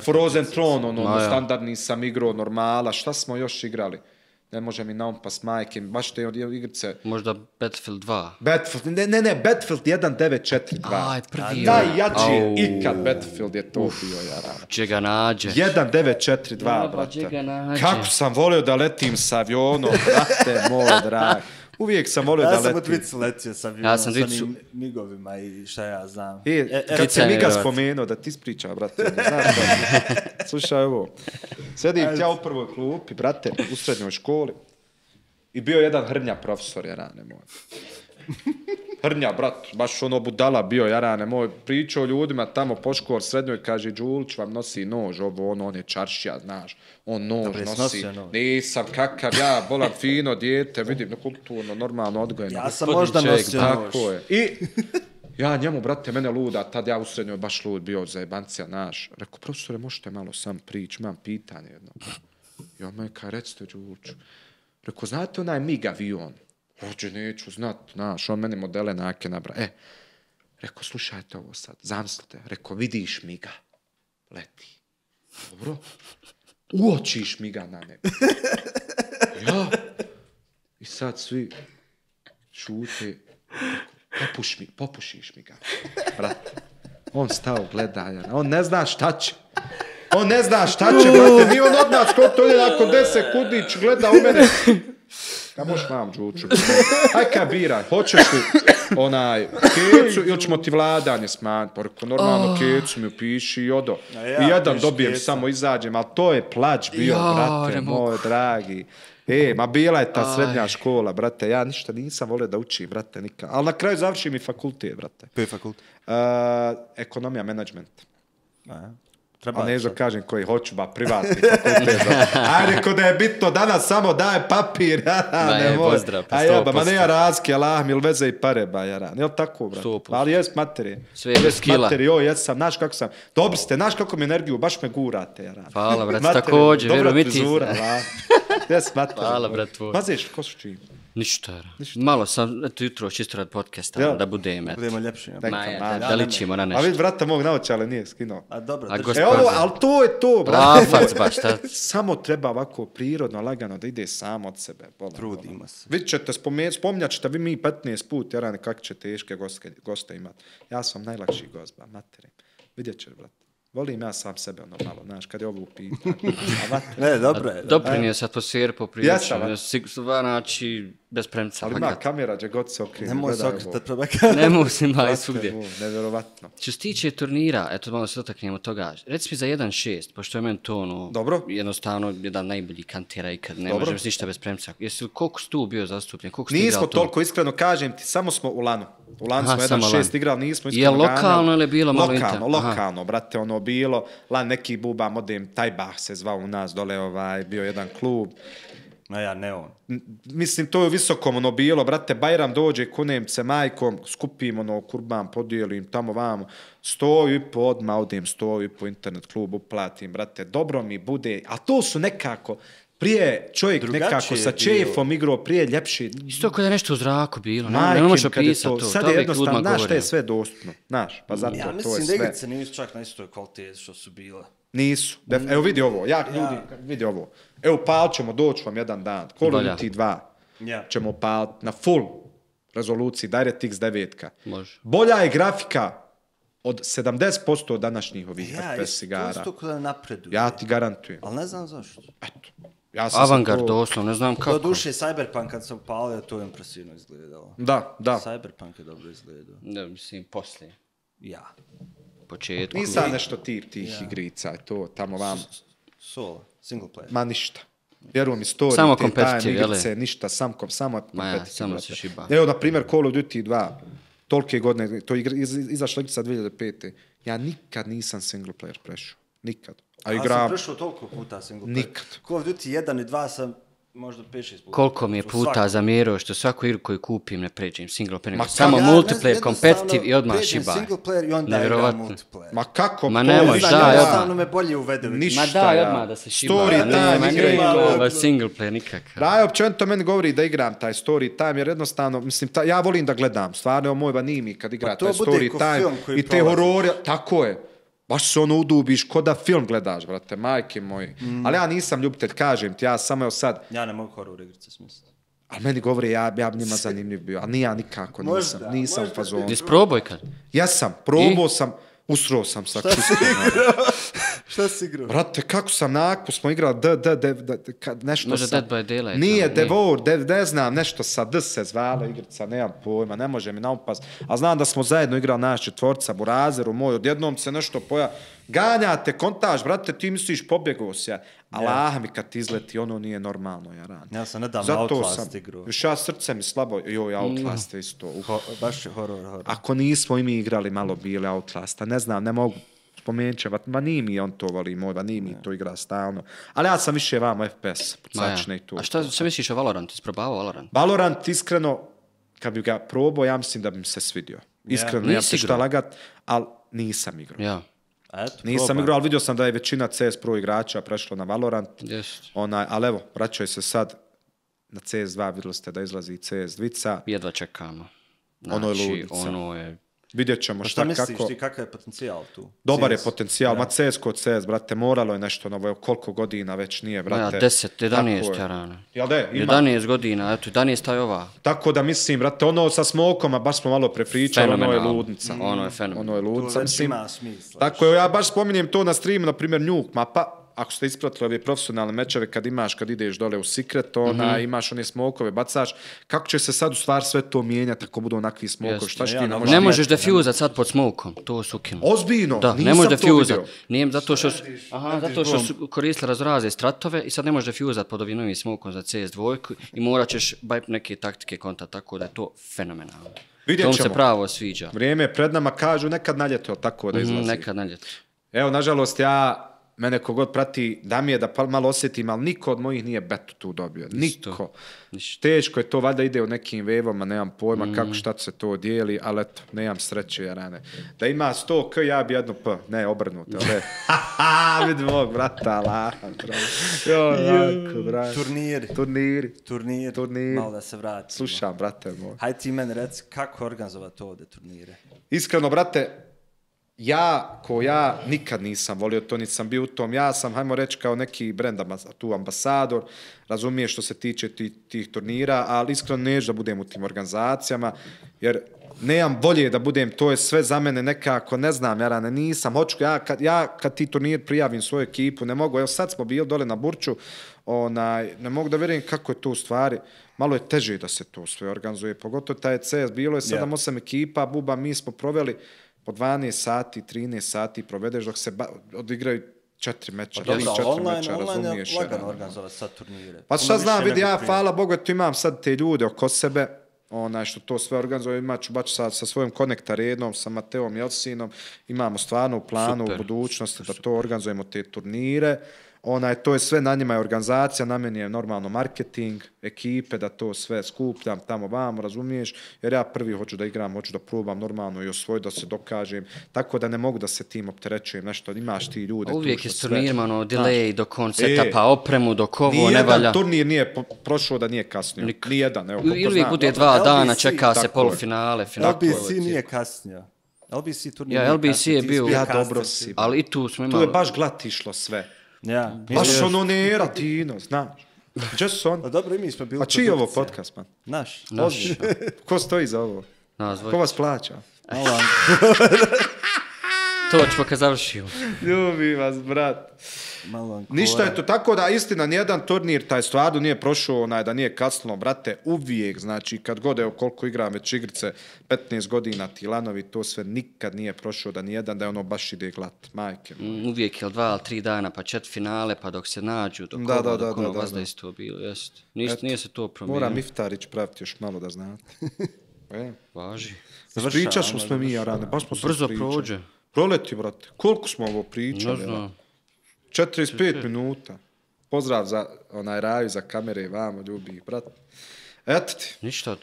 uh, Frozen Throne, ono, no, ja. standardni sam igrao, normala, šta smo još igrali? Uh, ne može mi na on pas majke, baš te od igrice. Možda Battlefield 2. Battlefield, ne, ne, ne, Battlefield 1, 9, 4, 2. Aj, prvi je. Najjači je ikad Battlefield je to bio, ja Čega nađe. 1, 9, 4, 2, ja, brate. Kako sam volio da letim sa avionom, brate, moj drag. Uvijek sam volio da, letim. Ja sam u Twitch letio sam ja sam sa onim migovima i šta ja znam. E, e kad se miga spomenuo, da ti spriča, brate. Znaš da Slušaj, evo. Sedim ja u prvoj klupi, brate, u srednjoj školi. I bio jedan hrnja profesor, je rane moj hrnja, brat, baš ono budala bio, jarane moj, pričao ljudima tamo po škol srednjoj, kaže, Đulić vam nosi nož, ovo, ono, on je čaršija, znaš, on nož Dobre, nosi, nož. nisam kakav, ja, bolam fino, dijete, vidim, kulturno, normalno, odgojeno. Ja sam možda nosio nož. Tako je. I... <laughs> Ja njemu, brate, mene luda, tad ja u srednjoj baš lud bio za jebancija, naš. Rekao, profesore, možete malo sam prič, imam pitanje jedno. Ja, majka, recite, Đuliću. Rekao, znate onaj MIG avion? Hoće, znači, neću znat, znaš, on meni modele nake nabra. E, rekao, slušajte ovo sad, zamislite, reko, vidiš mi ga, leti. Dobro, uočiš mi ga na nebi. <laughs> Ja, i sad svi šute, popuš mi, popušiš mi ga. Brat, on stao gleda, on ne zna šta će. On ne zna šta će, brate, ni on od nas, kod to je nakon deset kudić, gleda u mene. Ja možeš mam džuču. Aj ka biraj, hoćeš li onaj kecu ili ćemo ti vladanje smanjiti? Pa rekao, normalno oh. kecu mi upiši i odo. Ja, I jedan dobijem, kecu. samo izađem, ali to je plać bio, ja, brate moj, dragi. E, ma bila je ta srednja škola, brate, ja ništa nisam volio da učim, brate, nikad. Ali na kraju završim i fakultet, brate. Pe fakultet? Uh, ekonomija, menadžment. Aha. Treba nešto da kažem koji hoću, ba, privatni <laughs> fakultet. A rekao da je bitno danas samo daje papir. Da, ne je, moj. pozdrav. A je, ba, ma ne ja e, razke, lah, mil veze i pare, ba, jara. Ne li tako, brate? Stupu. Ali jes materi. Sve je skila. Materi, joj, jes sam, znaš kako sam. Dobri ste, znaš kako mi energiju, baš me gurate, jara. Hvala, brate, također, vjerujem i ti. ba. Jes materi. Hvala, brat, tvoj. Maziš, ko su čim? Ništa, Ništa. Malo sam, eto, jutro čisto rad podcasta, ja, da bude im, Budemo ljepši. Ja. Maja, da, da, da li na nešto. A vidi, vrata mog naoča, ali nije skinuo. A dobro, A gospod... E, ovo, ali to je to, brate. baš, da. <laughs> samo treba ovako prirodno, lagano, da ide samo od sebe. Bola, Trudimo bola. se. Vi ćete, spominjat ćete, vi mi 15 put, jaran, kak će teške goste, goste imati. Ja sam najlakši gost, ba, materim. Vidjet ćeš, brate. Volim ja sam sebe ono malo, znaš, kad je ovu pitanje. <laughs> ne, dobro je. Doprinio se atmosfer po priječu. Ja Znači, bez premca. Ali ima kamera, gdje god se okrije. Nemoj se okrije, tad probaj kamera. Nemoj se ima i svugdje. Nevjerovatno. Što se tiče turnira, eto malo se dotaknemo toga. Reci mi za 1.6, pošto je meni to ono, dobro. jednostavno jedan najbolji kantera ikad. Ne dobro. ništa bez premca. Jesi li koliko si bio zastupljen? Koliko Nismo toliko, iskreno kažem ti, samo smo u lanu. U lancu smo jedan šest igrali, nismo iskreno ganjali. Je lokalno ili bilo malo inter? Lokalno, lokalno, brate, ono bilo. La neki buba, modem, taj bah se zvao u nas dole, ovaj, bio jedan klub. Ma ja, ne on. Mislim, to je u visokom ono bilo, brate, Bajram dođe, kunem se majkom, skupim ono, kurban, podijelim tamo vamo, stoju i po odma, odim, stoju i po internet klubu, platim, brate, dobro mi bude, a to su nekako, prije čovjek Drugačije nekako sa čefom bio. igrao, prije ljepši... Isto kao da je nešto u zraku bilo, Ne, Majkim, ne možeš opisati to, to. Sad je jednostavno, znaš šta je sve dostupno, znaš, pa zato ja, to, mislim, to je sve. Ja mislim, degice nisu čak na istoj kvaliteti što su bile. Nisu. Def, evo vidi ovo, ja, ja. ljudi, vidi ovo. Evo pal ćemo doći vam jedan dan, koliko Dalja. ti dva ja. Čemo pal na full rezoluciji DirectX 9-ka. Može. Bolja je grafika od 70% današnjih ovih ja, FPS igara. Ja, isto kada napreduje. Ja ti garantujem. Ali ne znam zašto. Eto. Ja sam Avangard, to... doslovno, ne znam kako. Do duše, Cyberpunk kad sam palio, to je impresivno izgledalo. Da, da. Cyberpunk je dobro izgledao. Ne, mislim, poslije. Ja. Početku. Nisam nešto tip tih ja. igrica, to tamo vam. solo, single player. Ma ništa. Vjeruj mi, story, samo te tajne igrice, ništa, sam kom, samo Ma ja, samo se šiba. Evo, na primjer, Call of Duty 2, tolke godine, to je iz, izašla igrica 2005. Ja nikad nisam single player prešao, nikad. A igra... Ja sam prošao toliko puta single player? Nikad. Call of Duty 1 i 2 sam možda 5-6 puta. Koliko mi je puta svaku... zamjerao što svaku igru koju kupim ne pređem single player. Ma samo ja, multiplayer, competitive i odmah šiba. Pređem single player i onda igram multiplayer. Ma kako? Ma nemoj, da, da, ja. Stavno me bolje uvede. Ništa, Ma da, ja. odmah da se šiba. Story ne, time, ne, igra, igra, igra, single player nikakav. Da, je općen to meni govori da igram taj story time, jer jednostavno, mislim, ta, ja volim da gledam, stvarno je moj vanimi kad pa igra taj story time. I te horore, tako je baš se ono udubiš, ko da film gledaš, brate, majke moji. Mm. Ali ja nisam ljubitelj, kažem ti, ja samo evo sad... Ja ne mogu horor igrice smisliti. Ali meni govori, ja, ja bi njima zanimljiv bio, a ni ja nikako možda, nisam, nisam u fazonu. Jesi probao kad? Ja sam, probao sam, usro sam sa čistom. <laughs> Šta si igrao? Brate, kako sam nakon, smo igrao D, D, D, D, D, nešto Može sa... Dead by Daylight. Nije, no, Devour, ne. De, ne znam, nešto sa D se zvala igrica, nemam pojma, ne može mi naupast. A znam da smo zajedno igrali naš četvorca, Burazer, u moj, odjednom se nešto poja... Ganjate, kontaž, brate, ti misliš pobjegao se, ja. Ali yeah. mi kad izleti, ono nije normalno, ja rad. Ja sam nedavno Zato Outlast sam, igrao. Još ja srce mi slabo, joj, Outlast mm. isto. Ho, baš je horor, horor. Ako nismo i mi igrali malo bile Outlasta, ne znam, ne mogu spomenut će, ma nije mi on to voli, moj, ma nije mi to igra stalno. Ali ja sam više vamo FPS, začne i to. A šta se misliš o Valorant, isprobavao Valorant? Valorant, iskreno, kad bi ga probao, ja mislim da bi se svidio. Iskreno, ja. nisam šta lagat, ali nisam igrao. Ja. Eto, nisam probaj. igrao, ali vidio sam da je većina CS Pro igrača prešla na Valorant. Yes. Onaj, ali evo, vraćaju se sad na CS2, vidjeli ste da izlazi CS2-ca. Jedva čekamo. Znači, ono je znači, ludica. Ono je Vidjet ćemo šta, šta kako... Šta misliš ti, kakav je potencijal tu? Dobar CS. je potencijal, ma CS kod CS, brate, moralo je nešto novo, koliko godina već nije, brate. Ja, deset, jedanijest, ja rano. Ja de, ima. Jedanijest godina, eto, jedanijest taj ova. Tako da mislim, brate, ono sa smokom, a baš smo malo prepričali, ono je ludnica. Mm. Ono je fenomenal. Ono je ludnica, mislim. Tu već ima smisla. Tako znači. ja baš spominjem to na streamu, na primjer, Njuk, mapa, ako ste ispratili ove profesionalne mečeve, kad imaš, kad ideš dole u secret ona, mm -hmm. imaš one smokove, bacaš, kako će se sad u stvar sve to mijenjati ako budu onakvi smokovi? Yes, Šta ja, ti ne, ne možeš da fjuzat sad pod smokom, to su kino. Ozbiljno, da, nisam ne možeš da fjuzat. Nije zato što su, aha, zato što su koristili razraze stratove i sad ne možeš da fjuzat pod ovim novim smokom za CS2 i moraćeš ćeš neke taktike konta, tako da je to fenomenalno. Vidjet ćemo. se pravo sviđa. Vrijeme pred nama, kažu nekad na tako da mhm, izlazi. Mm, nekad na Evo, nažalost, ja mene kogod prati, da mi je da pa- malo osjetim, ali niko od mojih nije betu tu dobio. Niko. Isto. Isto. Teško je to, valjda ide u nekim vevama, nemam pojma mm. kako šta se to dijeli, ali eto, nemam sreće, ja rane. Da ima 100 k, ja bi jedno p. Ne, obrnuto. Ha, ha, vidi mog brata, la. Jo, lako, brate. Turniri. Turniri. Turniri. Turniri. Malo da se vratimo. Slušam, brate moj. Hajde ti meni reci, kako organizovati ovde turnire? Iskreno, brate, ja, ko ja, nikad nisam volio to, nisam bio u tom. Ja sam, hajmo reći, kao neki brend tu ambasador, razumije što se tiče tih, tih turnira, ali iskreno neću da budem u tim organizacijama, jer nemam volje da budem, to je sve za mene nekako, ne znam, ja ne nisam, hoću, ja kad, ja kad ti turnir prijavim svoju ekipu, ne mogu, evo sad smo bili dole na Burču, onaj, ne mogu da vjerujem kako je to u stvari, malo je teže da se to sve organizuje, pogotovo taj CS, bilo je 7-8 yeah. ekipa, Buba, mi smo proveli, po 12 sati, 13 sati provedeš dok se odigraju četiri meča, tri, pa četiri online, meča, razumiješ. Online je lagano organizovati sad turnire. Pa sad znam, vidi, ja, prije. hvala Bogu, tu imam sad te ljude oko sebe, onaj što to sve organizuje, imat ću baći sa, sa svojim konektarednom, sa Mateom Jelsinom, imamo stvarno u planu super, u budućnosti super. da to organizujemo te turnire. Super onaj, to je sve na njima je organizacija, na meni je normalno marketing, ekipe da to sve skupljam tamo vam, razumiješ, jer ja prvi hoću da igram, hoću da probam normalno i osvoj da se dokažem, tako da ne mogu da se tim opterećujem nešto, imaš ti ljude. Uvijek tu što je turnirmano, delay do koncerta, e, pa opremu, dok ovo ne valja. Nijedan turnir nije prošao da nije kasnio, Nik. nijedan. Evo, I uvijek bude dva LBC, dana, čeka se polufinale, finale. LBC nije kasnio. LBC turnir ja, LBC je bio, ja, dobro si. Ali i tu smo imali. Tu je baš glat išlo sve. Ja. Baš ono nera, Tino, znaš. Gdje su oni? A pa dobro, i mi smo bili A čiji je ovo podcast, man? Naš. Naš. <laughs> Ko stoji za ovo? Nas Ko vas plaća? Ovo. <laughs> to ćemo kad završimo. Ljubim vas, brat. Malo Ništa je to tako da istina, ni jedan turnir taj stvarno nije prošao, onaj da nije kasno, brate, uvijek, znači kad god, evo koliko igram već igrice, 15 godina, Tilanovi, to sve nikad nije prošao, da ni jedan da je ono baš ide glat, majke. Moje. Mm, uvijek je dva ili tri dana, pa čet finale, pa dok se nađu, dok da, ovo, da, ono, da, dok ono, da, da, da. bilo, jest. Ništa, nije se to promijenio. Mora Miftarić praviti još malo da zna <laughs> e. Važi. Završa, Pričaš smo mi, Arane, baš smo se Brzo prođe. Proleti, brate. Koliko smo ovo pričali? Ne znam. 45 minuta. Pozdrav za onaj raju, za kamere i vamo, ljubi i brat. Eto ti. Ništa,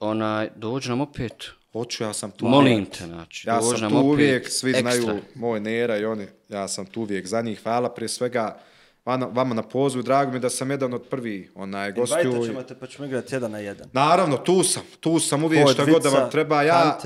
onaj, dođu nam opet. Hoću, ja sam tu. Molim te, znači. Ja sam nam tu opet uvijek, svi znaju moj Nera i oni, ja sam tu uvijek za njih. Hvala prije svega vama na pozvu, Drago mi da sam jedan od prvi onaj, gostiju. Invajte ćemo te, pa ćemo igrati jedan na jedan. Naravno, tu sam. Tu sam uvijek Ko što god da vam treba. Ja,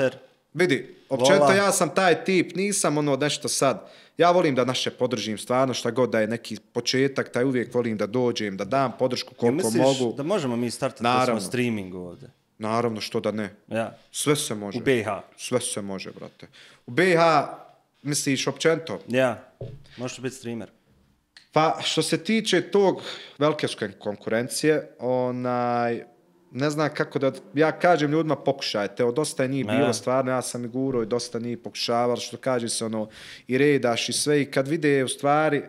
Vidi, općenito Vola. ja sam taj tip, nisam ono nešto sad. Ja volim da naše podržim stvarno šta god da je neki početak, taj uvijek volim da dođem, da dam podršku koliko ja misliš mogu. da možemo mi startati Naravno. Da streaming ovde? Naravno, što da ne. Ja. Sve se može. U BH. Sve se može, brate. U BH, misliš, općenito? Ja, možeš biti streamer. Pa, što se tiče tog velike konkurencije, onaj, ne zna kako da, ja kažem ljudima pokušajte, od dosta je nije bilo ne. stvarno, ja sam i guro i dosta nije pokušavao, što kaže se ono, i redaš i sve, i kad vide u stvari,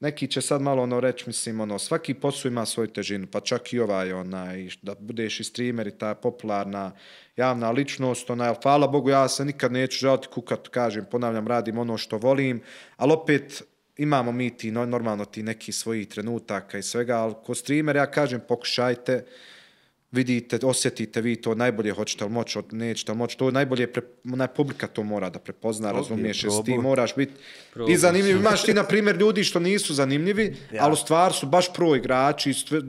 neki će sad malo ono reći, mislim, ono, svaki posao ima svoju težinu, pa čak i ovaj, onaj, da budeš i streamer i ta popularna javna ličnost, onaj, ali hvala Bogu, ja se nikad neću želati kukat, kažem, ponavljam, radim ono što volim, ali opet, imamo mi ti, normalno ti neki svoji trenutaka i svega, ali ko streamer, ja kažem, pokušajte, vidite, osjetite vi to najbolje, hoćete li moći, nećete li moći, to najbolje, pre, na publika to mora da prepozna, okay, razumiješ, jesi ti moraš biti i zanimljivi. Imaš ti, na primjer, ljudi što nisu zanimljivi, ja. ali stvar su baš pro igrači, stve,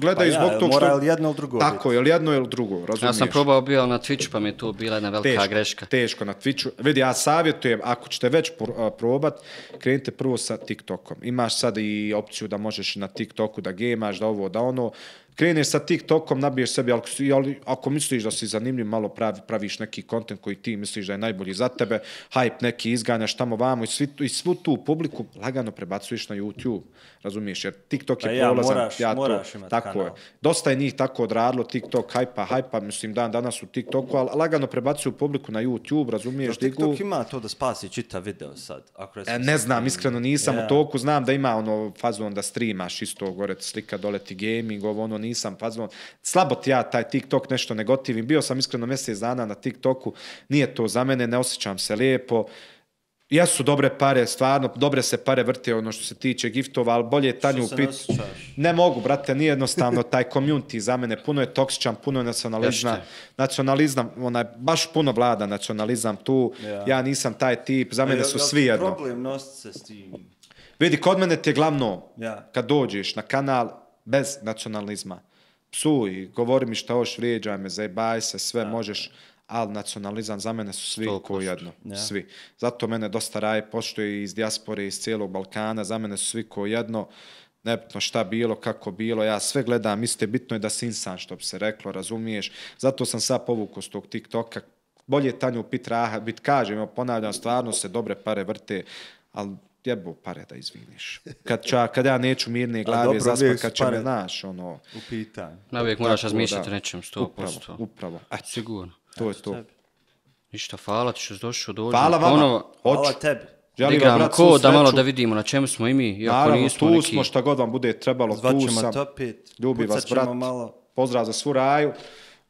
gledaju pa ja, zbog tog što... Mora ili jedno ili drugo. Tako, ili jedno ili drugo, razumiješ. Ja sam probao bio na Twitchu, pa mi je to bila jedna velika teško, greška. Teško, na Twitchu. Vidi, ja savjetujem, ako ćete već pr probat, krenite prvo sa TikTokom. Imaš sad i opciju da možeš na TikToku da gemaš, da ovo, da ono kreneš sa TikTokom, nabiješ sebi, ali ako misliš da si zanimljiv, malo pravi, praviš neki kontent koji ti misliš da je najbolji za tebe, hype neki izganjaš tamo vamo i, svi, i svu tu publiku lagano prebacuješ na YouTube, razumiješ, jer TikTok je pa ja, prolazan. Moraš, ja moraš imati tako kanal. Je. Dosta je njih tako odradilo, TikTok, hype-a, hype-a, mislim dan danas u TikToku, ali lagano prebacuju publiku na YouTube, razumiješ. Da, TikTok digu. ima to da spasi čita video sad. Ako e, ne znam, iskreno nisam yeah. u toku, znam da ima ono fazu onda streamaš isto gore, slika dole ti gaming, ovo ono, nisam fazon. Slabo ti ja taj TikTok nešto negotivim. Bio sam iskreno mjesec dana na TikToku, nije to za mene, ne osjećam se lijepo. Ja su dobre pare, stvarno, dobre se pare vrte ono što se tiče giftova, ali bolje je tanju pit. Ne, mogu, brate, nije jednostavno <laughs> taj community za mene, puno je toksičan, puno je nacionalizna. Ješte. Nacionalizam, onaj, baš puno vlada nacionalizam tu, ja, ja nisam taj tip, za mene su svi jedno. Problem nosi se s tim. Vidi, kod mene ti je glavno, ja. kad dođeš na kanal, bez nacionalizma. Psuj, govori mi šta hoš, vrijeđaj me, zajebaj se, sve da, možeš, ali nacionalizam za mene su svi koji jedno. Ja. Svi. Zato mene dosta raje poštuje iz dijaspore, iz cijelog Balkana, za mene su svi koji jedno. Nebitno šta bilo, kako bilo, ja sve gledam, isto bitno je da si insan, što bi se reklo, razumiješ. Zato sam sad povukao s tog TikToka, bolje Tanju pit bit kažem, ponavljam, stvarno se dobre pare vrte, ali jebo pare da izviniš. Kad, ča, kad ja neću mirne glave zaspati, kad će pare. me naš, ono... U pitanju. Na uvijek moraš razmišljati nečem, sto Upravo, upravo. Eto. Sigurno. To je to. Ništa, hvala ti što si došao, dođu. Hvala vama. Ponovo. Hoću. Hvala tebi. Želim vam, brat, ko, da malo da vidimo na čemu smo i mi. Naravno, nismo tu neki... smo šta god vam bude trebalo. Zvaćemo topit. Ljubi vas, brat. Malo. Pozdrav za svu raju.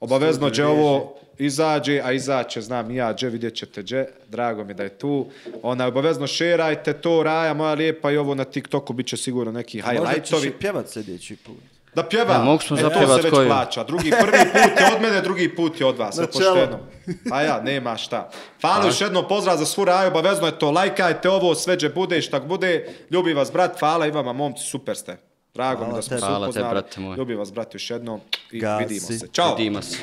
Obavezno će ovo izađe, a izaće, znam ja, dže, vidjet ćete dže, drago mi da je tu. Ona, obavezno šerajte to, Raja, moja lijepa, i ovo na TikToku bit će sigurno neki highlightovi. Možda ćeš pjevat sljedeći put. Da pjeva, ja, e, e, to se već koji? plaća. Drugi, prvi put je od mene, drugi put je od vas. Na čelo. Pa ja, nema šta. Hvala još jednom, pozdrav za svu raju, obavezno je to, lajkajte ovo, sve dže bude, šta bude. Ljubi vas, brat, hvala i vama, momci, super ste. Drago hvala mi da smo te. se upoznali. Hvala te, brate moj. Ljubi vas, brat, još jednom i Gasi. vidimo se. Ćao. Vidimo se.